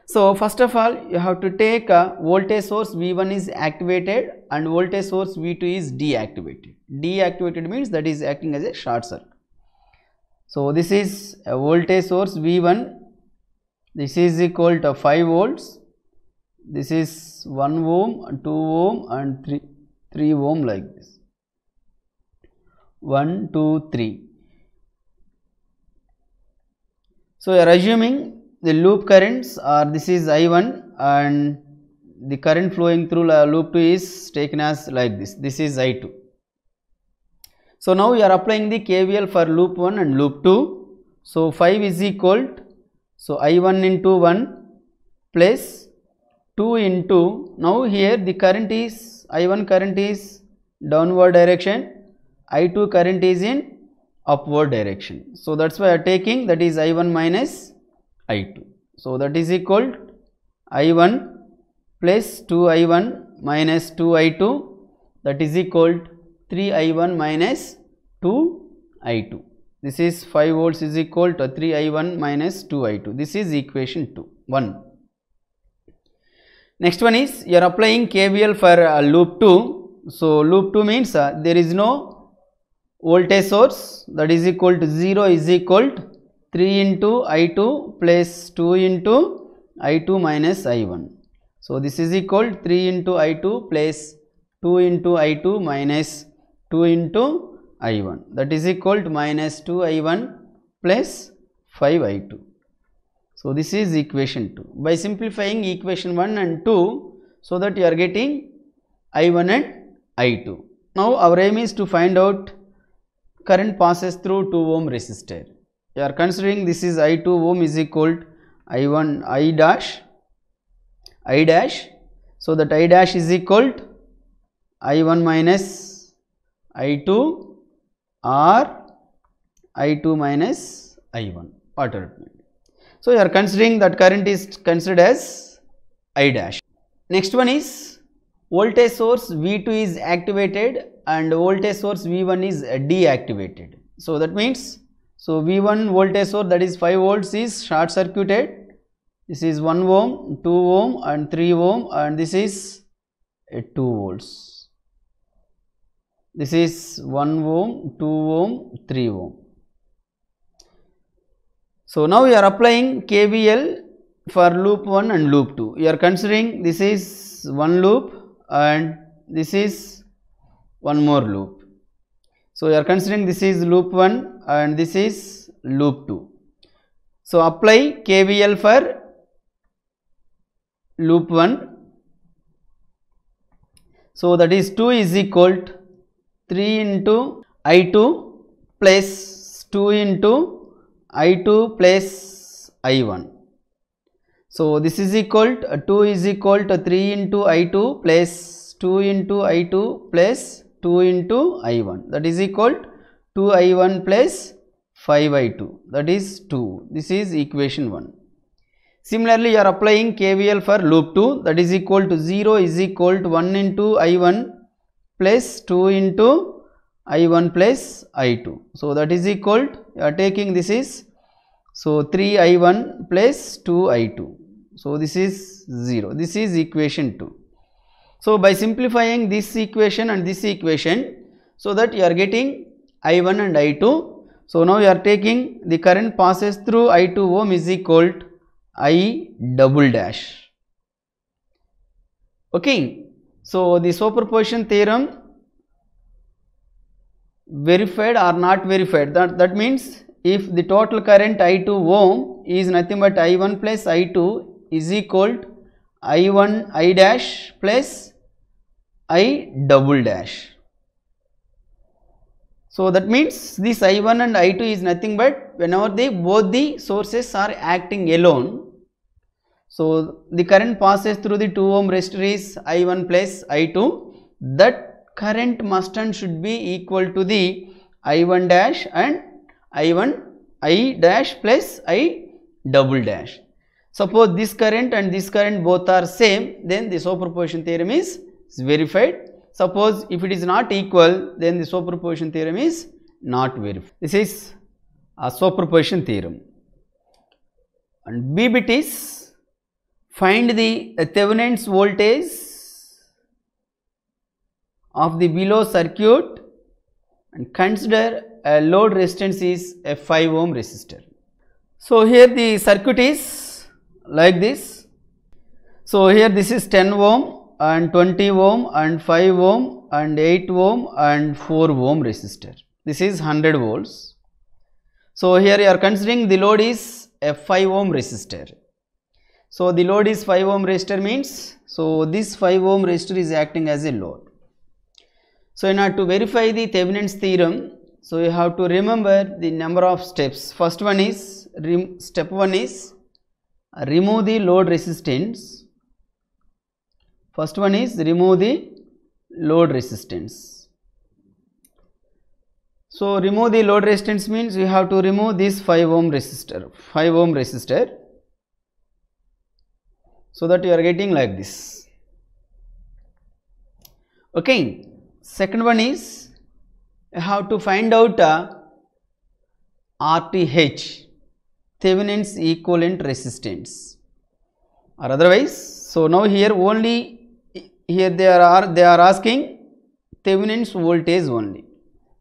A: So, first of all you have to take a voltage source V1 is activated and voltage source V2 is deactivated. Deactivated means that is acting as a short circuit. So, this is a voltage source V1, this is equal to 5 volts, this is 1 ohm, 2 ohm and 3, 3 ohm like this. 1, 2, 3. So, we are assuming the loop currents are this is I1 and the current flowing through loop 2 is taken as like this, this is I2. So, now we are applying the KVL for loop 1 and loop 2. So, 5 is equal to so I1 into 1 plus 2 into now here the current is I1 current is downward direction I2 current is in upward direction. So, that is why I am taking that is I1 minus I2. So, that is equal I1 plus 2I1 minus 2I2 that is equal 3I1 minus 2I2. This is 5 volts is equal to 3I1 minus 2I2. This is equation 2, 1. Next one is you are applying KVL for uh, loop 2. So, loop 2 means uh, there is no voltage source that is equal to 0 is equal to 3 into I2 plus 2 into I2 minus I1. So, this is equal to 3 into I2 plus 2 into I2 minus 2 into I1 that is equal to minus 2 I1 plus 5 I2. So, this is equation 2. By simplifying equation 1 and 2 so that you are getting I1 and I2. Now, our aim is to find out current passes through 2 ohm resistor. You are considering this is I 2 ohm is equal to I 1 I dash I dash. So, that I dash is equal to I 1 minus I 2 or I 2 minus I 1 alternate. So, you are considering that current is considered as I dash. Next one is voltage source V2 is activated and voltage source V1 is deactivated. So that means, so V1 voltage source that is 5 volts is short circuited. This is 1 ohm, 2 ohm and 3 ohm and this is 2 volts. This is 1 ohm, 2 ohm, 3 ohm. So now we are applying KVL for loop 1 and loop 2. We are considering this is one loop and this is one more loop. So, we are considering this is loop 1 and this is loop 2. So, apply KVL for loop 1. So, that is 2 is equal to 3 into I2 plus 2 into I2 plus I1. So this is equal to uh, 2 is equal to 3 into I2 plus 2 into I2 plus 2 into I1 that is equal to 2 I1 plus 5 I2 that is 2 this is equation 1. Similarly you are applying KVL for loop 2 that is equal to 0 is equal to 1 into I1 plus 2 into I1 plus I2. So that is equal to you are taking this is so 3 I1 plus 2 I2 so, this is 0. This is equation 2. So, by simplifying this equation and this equation, so that you are getting I1 and I2. So, now you are taking the current passes through I2 ohm is equal to I double dash. Okay. So, the superposition theorem verified or not verified that, that means if the total current I2 ohm is nothing but I1 plus I2 is equal to I1 I dash plus I double dash. So that means this I1 and I2 is nothing but whenever they both the sources are acting alone. So the current passes through the 2 ohm resistor is I1 plus I2 that current must and should be equal to the I1 dash and I1 I dash plus I double dash. Suppose this current and this current both are same, then the superposition theorem is verified. Suppose if it is not equal, then the superposition theorem is not verified. This is a superposition theorem. And B bit is find the Thevenin's voltage of the below circuit and consider a load resistance is a 5 ohm resistor. So, here the circuit is like this. So here this is 10 ohm and 20 ohm and 5 ohm and 8 ohm and 4 ohm resistor. This is 100 volts. So here you are considering the load is a 5 ohm resistor. So the load is 5 ohm resistor means so this 5 ohm resistor is acting as a load. So in order to verify the Thevenin's theorem so you have to remember the number of steps. First one is step one is remove the load resistance first one is remove the load resistance so remove the load resistance means you have to remove this 5 ohm resistor 5 ohm resistor so that you are getting like this okay second one is you have to find out uh, RTH Thevenin's equivalent resistance or otherwise. So, now here only here they are they are asking Thevenin's voltage only.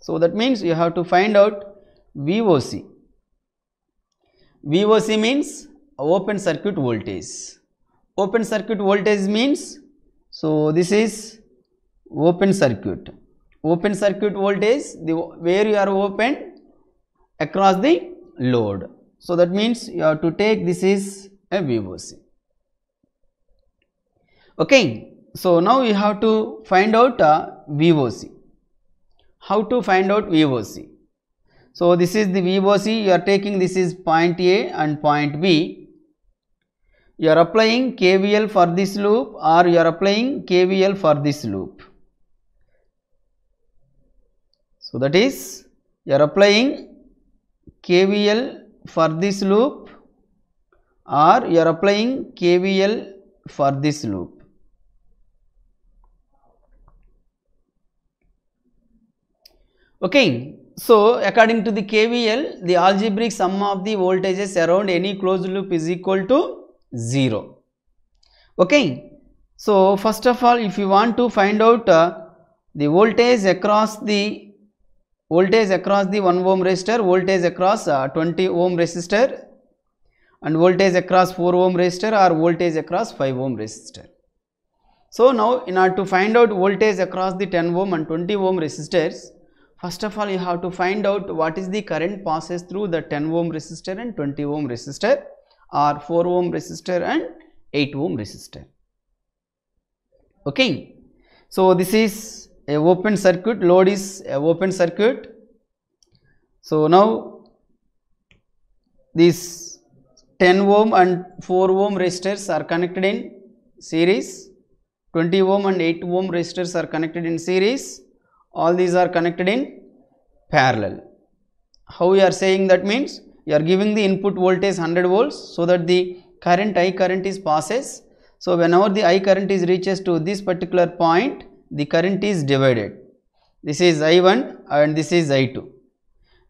A: So, that means you have to find out VOC. VOC means open circuit voltage. Open circuit voltage means so this is open circuit. Open circuit voltage the where you are open across the load so, that means you have to take this is a VOC. Okay. So, now we have to find out a VOC. How to find out VOC? So, this is the VOC you are taking this is point A and point B. You are applying KVL for this loop or you are applying KVL for this loop. So, that is you are applying KVL for this loop or you are applying KVL for this loop. Okay, so according to the KVL, the algebraic sum of the voltages around any closed loop is equal to 0. Okay, so first of all, if you want to find out uh, the voltage across the voltage across the 1 ohm resistor, voltage across uh, 20 ohm resistor and voltage across 4 ohm resistor or voltage across 5 ohm resistor. So, now in order to find out voltage across the 10 ohm and 20 ohm resistors, first of all you have to find out what is the current passes through the 10 ohm resistor and 20 ohm resistor or 4 ohm resistor and 8 ohm resistor. Okay. So, this is a open circuit load is a open circuit so now these 10 ohm and 4 ohm resistors are connected in series 20 ohm and 8 ohm resistors are connected in series all these are connected in parallel how we are saying that means you are giving the input voltage 100 volts so that the current i current is passes so whenever the i current is reaches to this particular point the current is divided. This is I1 and this is I2.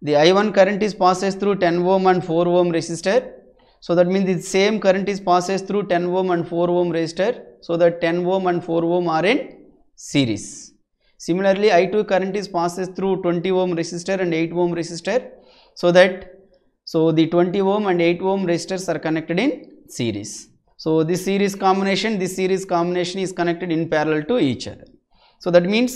A: The I1 current is passes through 10 ohm and 4 ohm resistor. So that means the same current is passes through 10 ohm and 4 ohm resistor. So that 10 ohm and 4 ohm are in series. Similarly, I2 current is passes through 20 ohm resistor and 8 ohm resistor. So that so the 20 ohm and 8 ohm resistors are connected in series. So this series combination, this series combination is connected in parallel to each other. So that means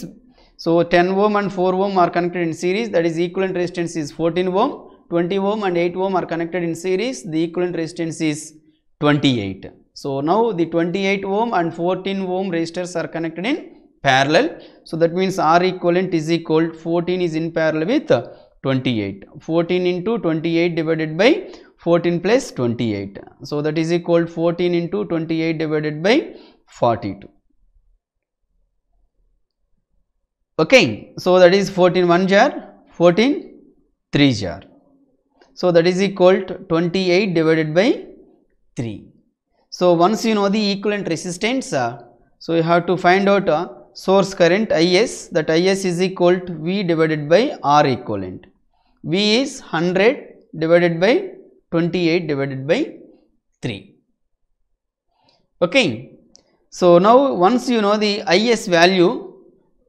A: so 10 ohm and 4 ohm are connected in series that is equivalent resistance is 14 ohm 20 ohm and 8 ohm are connected in series the equivalent resistance is 28. So now the 28 ohm and 14 ohm resistors are connected in parallel. So that means R equivalent is equal 14 is in parallel with 28. 14 into 28 divided by 14 plus 28. So that is equal 14 into 28 divided by 42. okay so that is 14 1 jar 14 3 jar so that is equal to 28 divided by 3 so once you know the equivalent resistance uh, so you have to find out uh, source current is that is is equal to v divided by r equivalent v is 100 divided by 28 divided by 3 okay so now once you know the is value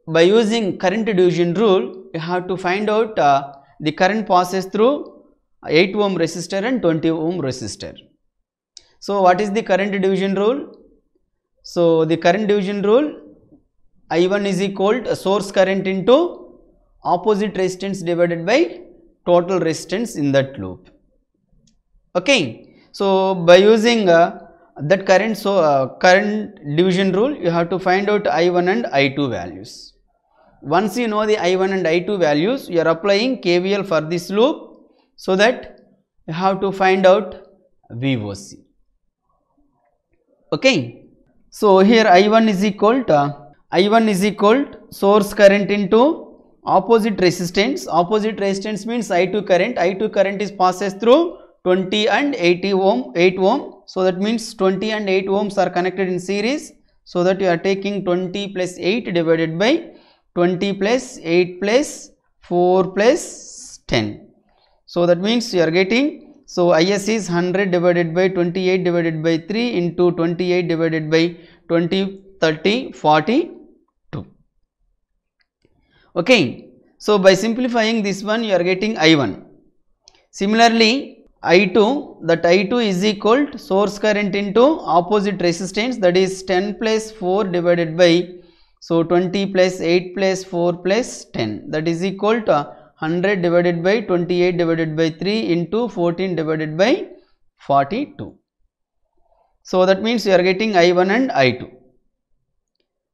A: by using current division rule, you have to find out uh, the current passes through 8 ohm resistor and 20 ohm resistor. So, what is the current division rule? So, the current division rule I1 is equal to source current into opposite resistance divided by total resistance in that loop. Okay. So, by using uh, that current so uh, current division rule you have to find out i1 and i2 values once you know the I1 and I2 values, you are applying KVL for this loop so that you have to find out VOC. Okay. So, here I1 is equal to I1 is equal to source current into opposite resistance. Opposite resistance means I2 current. I2 current is passes through 20 and 80 ohm, 8 ohm. So, that means 20 and 8 ohms are connected in series. So, that you are taking 20 plus 8 divided by 20 plus 8 plus 4 plus 10. So that means you are getting so IS is 100 divided by 28 divided by 3 into 28 divided by 20 30 42. Okay. So by simplifying this one you are getting I1. Similarly I2 that I2 is equal to source current into opposite resistance that is 10 plus 4 divided by so 20 plus 8 plus 4 plus 10 that is equal to 100 divided by 28 divided by 3 into 14 divided by 42. So that means you are getting I1 and I2.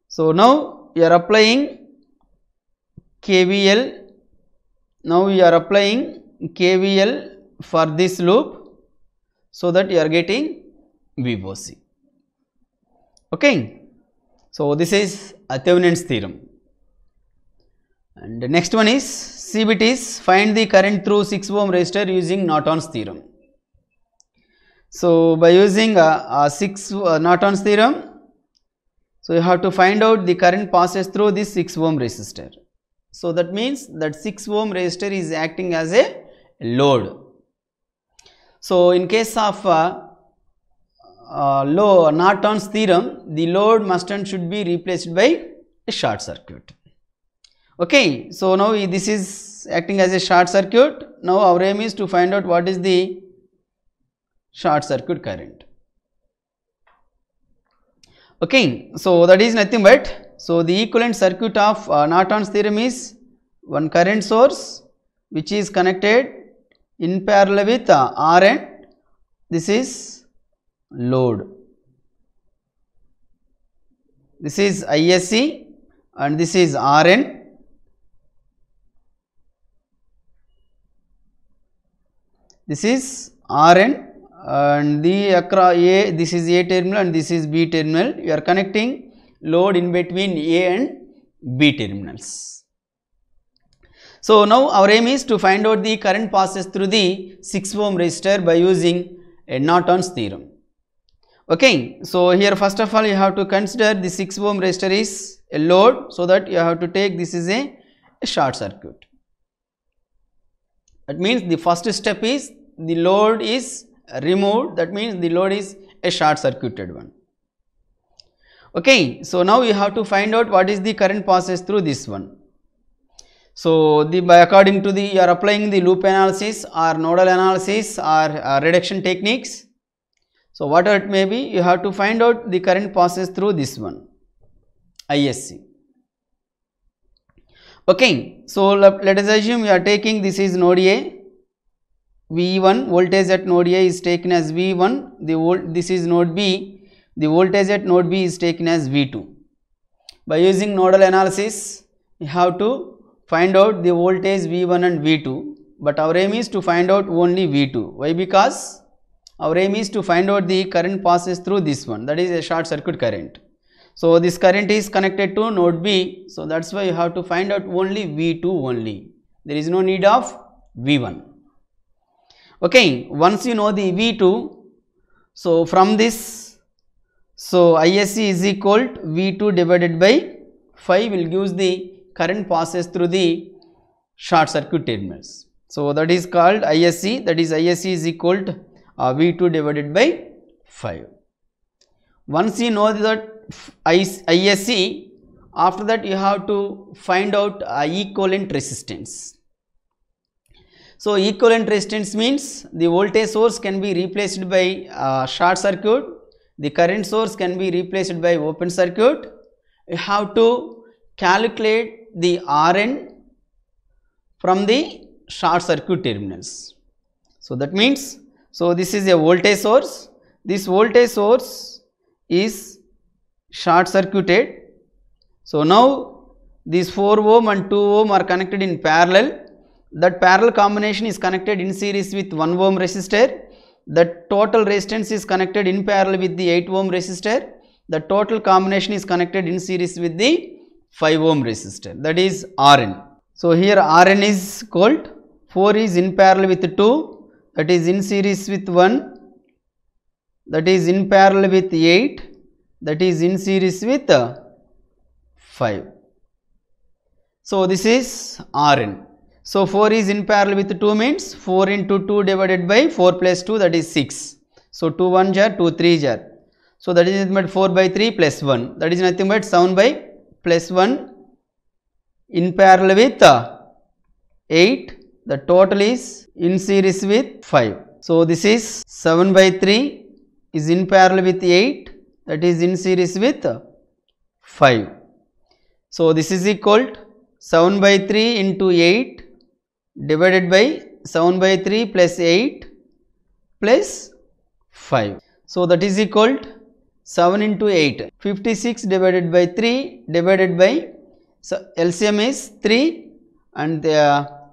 A: So now you are applying KVL. Now you are applying KVL for this loop so that you are getting VOC. Okay. So this is Thevenin's theorem. And the next one is CBTS. find the current through 6 ohm resistor using Norton's theorem. So, by using a uh, uh, 6 uh, Norton's theorem, so you have to find out the current passes through this 6 ohm resistor. So, that means that 6 ohm resistor is acting as a load. So, in case of uh, uh, low Norton's theorem, the load mustn't should be replaced by a short circuit. Okay, so now this is acting as a short circuit. Now our aim is to find out what is the short circuit current. Okay, so that is nothing but so the equivalent circuit of uh, Norton's theorem is one current source which is connected in parallel with uh, RN. This is load. This is ISC and this is RN. This is RN and the across A, this is A terminal and this is B terminal. You are connecting load in between A and B terminals. So, now our aim is to find out the current passes through the 6 ohm resistor by using a Norton's theorem okay so here first of all you have to consider the 6 ohm resistor is a load so that you have to take this is a, a short circuit that means the first step is the load is removed that means the load is a short circuited one okay so now you have to find out what is the current passes through this one so the by according to the you are applying the loop analysis or nodal analysis or uh, reduction techniques so, whatever it may be, you have to find out the current passes through this one ISC. Okay, so let us assume you are taking this is node A, V1 voltage at node A is taken as V1, the volt this is node B, the voltage at node B is taken as V2. By using nodal analysis, you have to find out the voltage V1 and V2, but our aim is to find out only V2. Why? Because our aim is to find out the current passes through this one that is a short circuit current. So, this current is connected to node B. So, that is why you have to find out only V2 only. There is no need of V1. Okay, once you know the V2, so from this, so ISC is equal to V2 divided by 5 will gives the current passes through the short circuit terminals. So, that is called ISC that is ISC is equal to uh, V2 divided by 5. Once you know that ISC, after that you have to find out uh, equivalent resistance. So, equivalent resistance means the voltage source can be replaced by uh, short circuit, the current source can be replaced by open circuit. You have to calculate the RN from the short circuit terminals. So, that means so, this is a voltage source. This voltage source is short circuited. So, now these 4 ohm and 2 ohm are connected in parallel. That parallel combination is connected in series with 1 ohm resistor. The total resistance is connected in parallel with the 8 ohm resistor. The total combination is connected in series with the 5 ohm resistor that is Rn. So, here Rn is called 4 is in parallel with 2 that is in series with 1 that is in parallel with 8 that is in series with uh, 5. So, this is Rn. So, 4 is in parallel with 2 means 4 into 2 divided by 4 plus 2 that is 6. So, 2 1 jar 2 3 jar. So, that is nothing but 4 by 3 plus 1 that is nothing but 7 by plus 1 in parallel with uh, 8 the total is in series with 5. So, this is 7 by 3 is in parallel with 8 that is in series with 5. So, this is equal to 7 by 3 into 8 divided by 7 by 3 plus 8 plus 5. So, that is equal to 7 into 8 56 divided by 3 divided by so LCM is 3 and the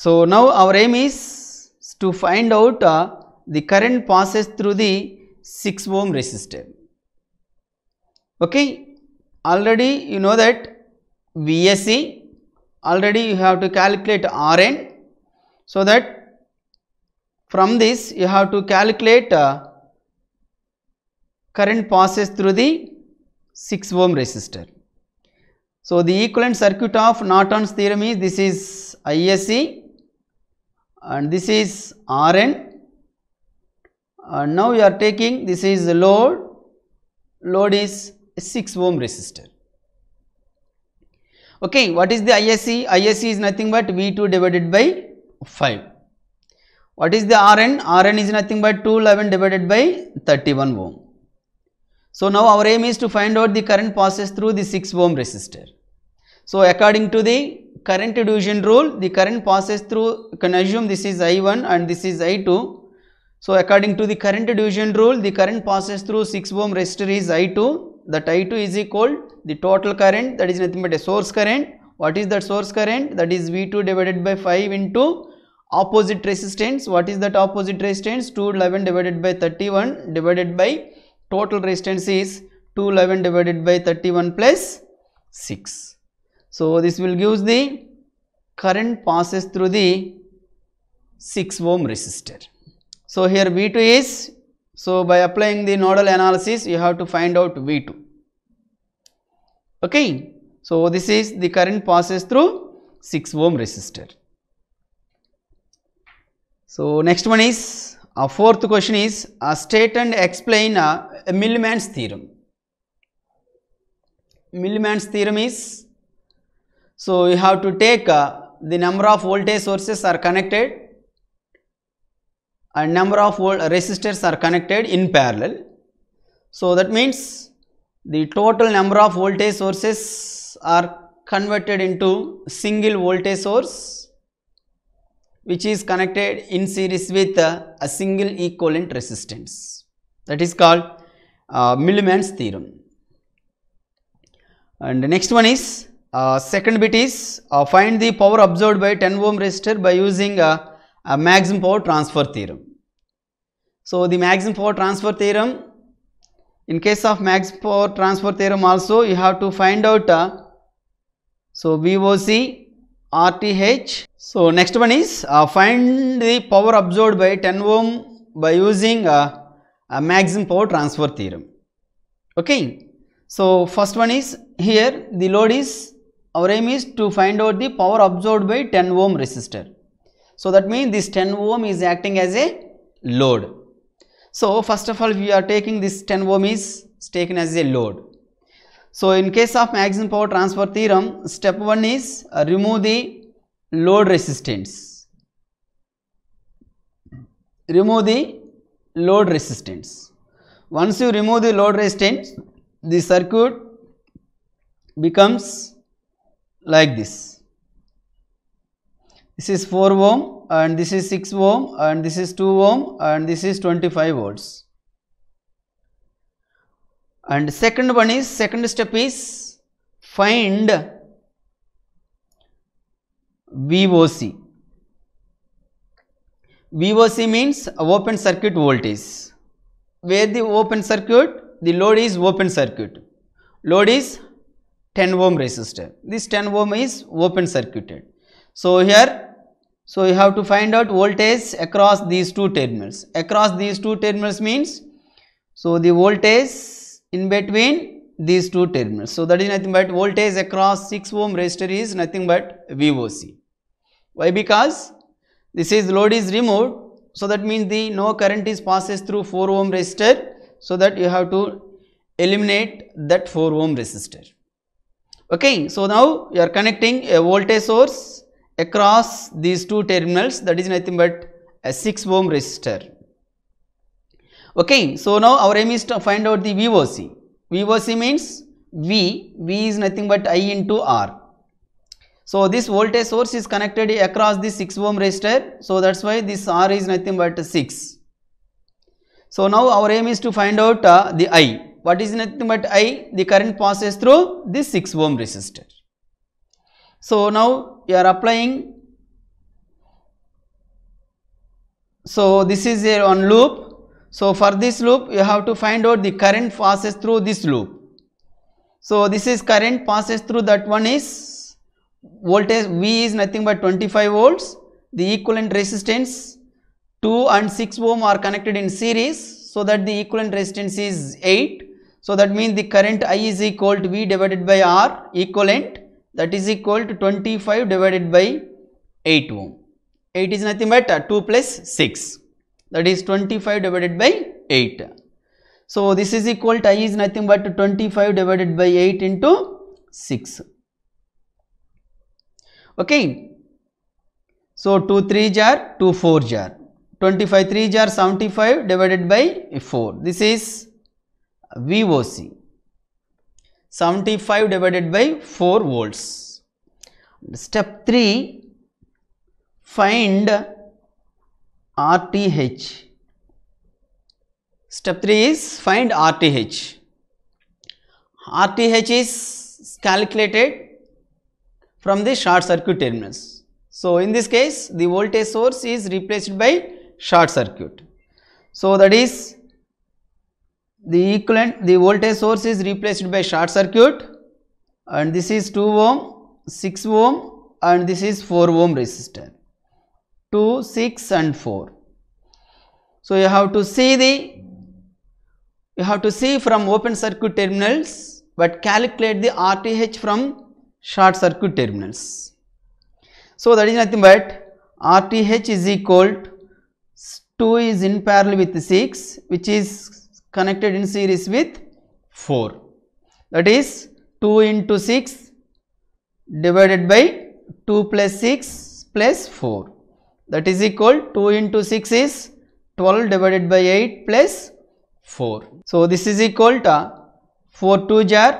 A: So now our aim is to find out uh, the current passes through the 6 ohm resistor. Okay, already you know that VSE, already you have to calculate RN. So that from this you have to calculate uh, current passes through the 6 ohm resistor. So the equivalent circuit of Norton's theorem is this is ISE and this is Rn and now we are taking this is load load is 6 ohm resistor okay what is the ISC ISC is nothing but V2 divided by 5 what is the Rn Rn is nothing but 211 divided by 31 ohm so now our aim is to find out the current passes through the 6 ohm resistor so according to the current division rule, the current passes through, you can assume this is I1 and this is I2. So, according to the current division rule, the current passes through 6 ohm resistor is I2. That I2 is equal the total current that is nothing but a source current. What is that source current? That is V2 divided by 5 into opposite resistance. What is that opposite resistance? 211 divided by 31 divided by total resistance is 211 divided by 31 plus 6. So, this will give the current passes through the 6 ohm resistor. So, here V2 is, so by applying the nodal analysis you have to find out V2. Okay. So, this is the current passes through 6 ohm resistor. So, next one is a fourth question is a state and explain a, a theorem. Millman's theorem is so you have to take uh, the number of voltage sources are connected and number of resistors are connected in parallel. So that means the total number of voltage sources are converted into single voltage source which is connected in series with a, uh, a single equivalent resistance that is called uh, Millimans theorem. And the next one is uh, second bit is uh, find the power absorbed by 10 ohm resistor by using uh, a maximum power transfer theorem. So, the maximum power transfer theorem in case of maximum power transfer theorem also you have to find out uh, so VOC RTH. So, next one is uh, find the power absorbed by 10 ohm by using a maximum power transfer theorem. Okay. So, first one is here the load is our aim is to find out the power absorbed by 10 ohm resistor. So that means this 10 ohm is acting as a load. So first of all we are taking this 10 ohm is taken as a load. So in case of maximum power transfer theorem step 1 is remove the load resistance. Remove the load resistance. Once you remove the load resistance the circuit becomes like this. This is 4 ohm and this is 6 ohm and this is 2 ohm and this is 25 volts. And second one is second step is find VOC. VOC means open circuit voltage. Where the open circuit? The load is open circuit. Load is 10 ohm resistor. This 10 ohm is open circuited. So, here so you have to find out voltage across these two terminals. Across these two terminals means so the voltage in between these two terminals. So that is nothing but voltage across 6 ohm resistor is nothing but VOC. Why? Because this is load is removed. So that means the no current is passes through 4 ohm resistor. So that you have to eliminate that 4 ohm resistor okay so now you are connecting a voltage source across these two terminals that is nothing but a 6 ohm resistor okay so now our aim is to find out the voc voc means v v is nothing but i into r so this voltage source is connected across the 6 ohm resistor so that's why this r is nothing but 6 so now our aim is to find out uh, the i what is nothing but I, the current passes through this 6 ohm resistor. So, now you are applying. So, this is a on loop. So, for this loop you have to find out the current passes through this loop. So, this is current passes through that one is voltage V is nothing but 25 volts. The equivalent resistance 2 and 6 ohm are connected in series so that the equivalent resistance is 8 so that means the current I is equal to V divided by R equivalent that is equal to 25 divided by 8 ohm. 8 is nothing but uh, 2 plus 6 that is 25 divided by 8. So this is equal to I is nothing but 25 divided by 8 into 6. Okay. So 2 3 jar 2 4 jar 25 3 jar 75 divided by 4 this is VOC 75 divided by 4 volts. Step 3 find RTH. Step 3 is find RTH. RTH is calculated from the short circuit terminals. So, in this case the voltage source is replaced by short circuit. So, that is the equivalent the voltage source is replaced by short circuit and this is 2 ohm 6 ohm and this is 4 ohm resistor 2 6 and 4 so you have to see the you have to see from open circuit terminals but calculate the RTH from short circuit terminals. So, that is nothing but RTH is equal to 2 is in parallel with 6 which is connected in series with 4 that is 2 into 6 divided by 2 plus 6 plus 4 that is equal 2 into 6 is 12 divided by 8 plus 4. So, this is equal to 4 2 jar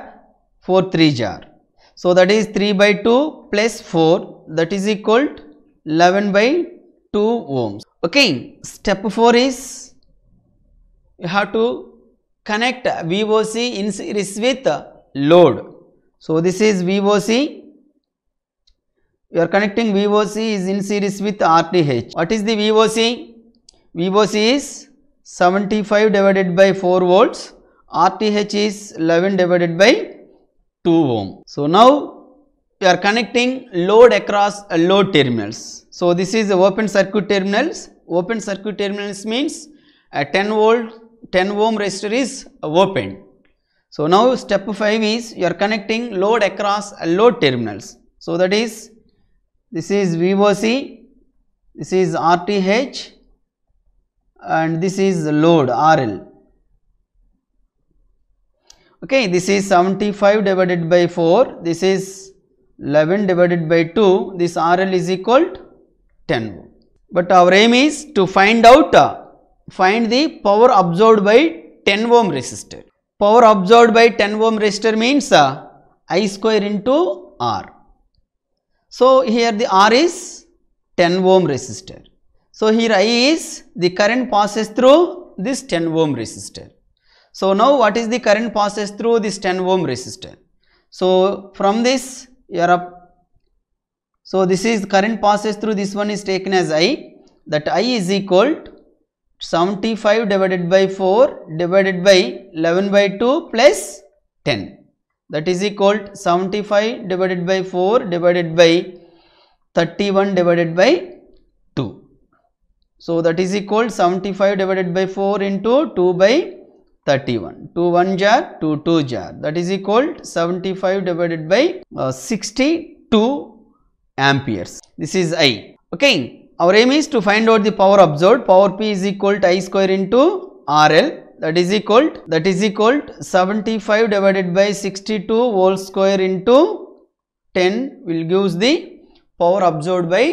A: 4 3 jar. So, that is 3 by 2 plus 4 that is equal 11 by 2 ohms. Okay, step 4 is you have to connect VOC in series with load. So, this is VOC, you are connecting VOC is in series with RTH. What is the VOC? VOC is 75 divided by 4 volts, RTH is 11 divided by 2 ohm. So, now you are connecting load across load terminals. So, this is open circuit terminals. Open circuit terminals means a 10 volt 10 ohm resistor is open. So now step 5 is you are connecting load across load terminals. So that is this is VOC, this is RTH and this is load RL. Okay, this is 75 divided by 4, this is 11 divided by 2, this RL is equal to 10 But our aim is to find out uh, find the power absorbed by 10 ohm resistor power absorbed by 10 ohm resistor means uh, i square into r so here the r is 10 ohm resistor so here i is the current passes through this 10 ohm resistor so now what is the current passes through this 10 ohm resistor so from this are up so this is current passes through this one is taken as i that i is equal to 75 divided by 4 divided by 11 by 2 plus 10 that is equal to 75 divided by 4 divided by 31 divided by 2. So, that is equal to 75 divided by 4 into 2 by 31. 2 1 jar, 2 2 jar. That is equal to 75 divided by uh, 62 amperes. This is I. Okay. Our aim is to find out the power absorbed. Power P is equal to I square into RL that is equal to, that is equal to 75 divided by 62 whole square into 10 will gives the power absorbed by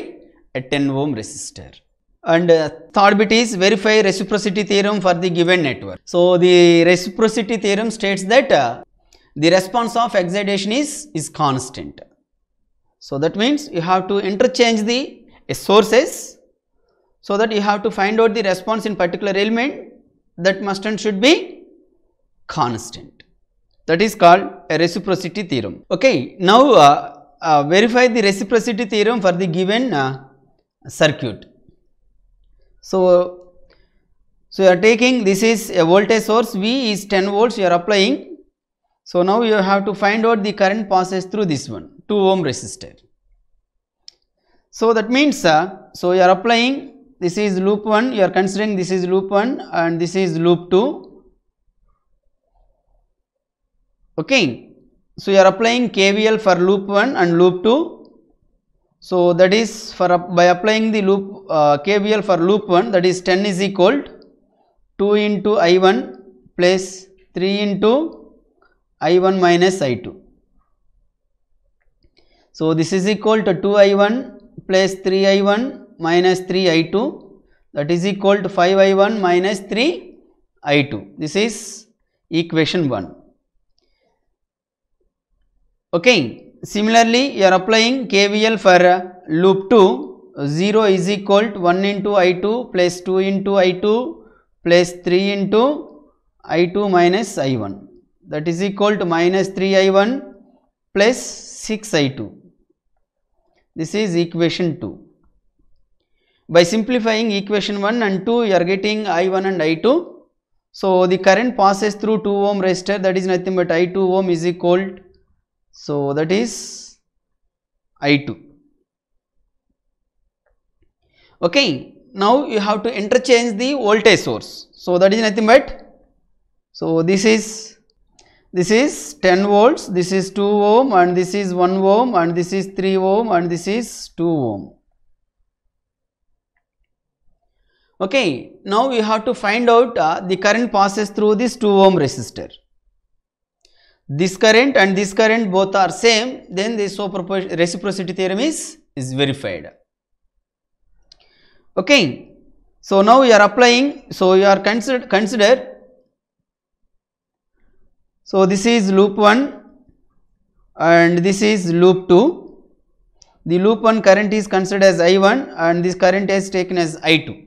A: a 10 ohm resistor and uh, third bit is verify reciprocity theorem for the given network. So, the reciprocity theorem states that uh, the response of excitation is, is constant. So, that means you have to interchange the a source is so that you have to find out the response in particular element that must and should be constant that is called a reciprocity theorem okay now uh, uh, verify the reciprocity theorem for the given uh, circuit so so you are taking this is a voltage source v is 10 volts you are applying so now you have to find out the current passes through this one 2 ohm resistor so that means, uh, so you are applying this is loop 1, you are considering this is loop 1 and this is loop 2. Okay. So you are applying KVL for loop 1 and loop 2. So that is for by applying the loop uh, KVL for loop 1 that is 10 is equal to 2 into I1 plus 3 into I1 minus I2. So this is equal to 2I1 plus 3i1 minus 3i2 that is equal to 5i1 minus 3i2. This is equation 1. Okay. Similarly, you are applying KVL for loop 2 0 is equal to 1 into i2 plus 2 into i2 plus 3 into i2 minus i1 that is equal to minus 3i1 plus 6i2 this is equation 2. By simplifying equation 1 and 2, you are getting I1 and I2. So, the current passes through 2 ohm resistor that is nothing but I2 ohm is equal. So, that is I2. Okay. Now, you have to interchange the voltage source. So, that is nothing but. So, this is this is 10 volts this is 2 ohm and this is 1 ohm and this is 3 ohm and this is 2 ohm okay now we have to find out uh, the current passes through this 2 ohm resistor this current and this current both are same then this reciprocity theorem is is verified okay so now we are applying so you are consider consider so, this is loop 1 and this is loop 2. The loop 1 current is considered as I1 and this current is taken as I2.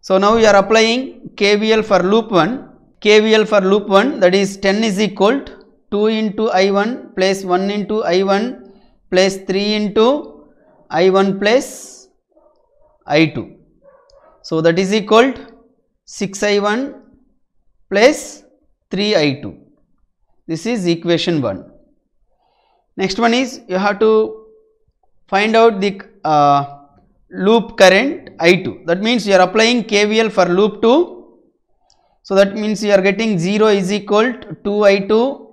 A: So, now we are applying KVL for loop 1, KVL for loop 1 that is 10 is equal to 2 into I1 plus 1 into I1 plus 3 into I1 plus I2. So, that is equal to 6 I1 plus 3i2. This is equation 1. Next one is you have to find out the uh, loop current I2 that means you are applying KVL for loop 2. So that means you are getting 0 is equal to 2I2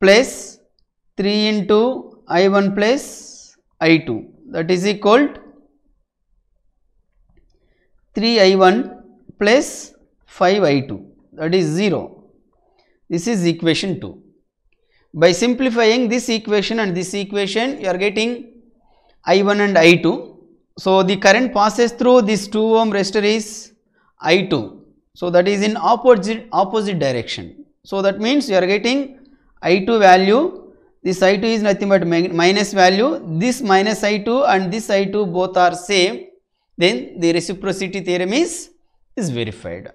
A: plus 3 into I1 plus I2 that is equal to 3I1 plus 5I2 that is 0 this is equation 2. By simplifying this equation and this equation, you are getting I1 and I2. So, the current passes through this 2 ohm resistor is I2. So, that is in opposite, opposite direction. So, that means you are getting I2 value, this I2 is nothing but minus value, this minus I2 and this I2 both are same, then the reciprocity theorem is, is verified.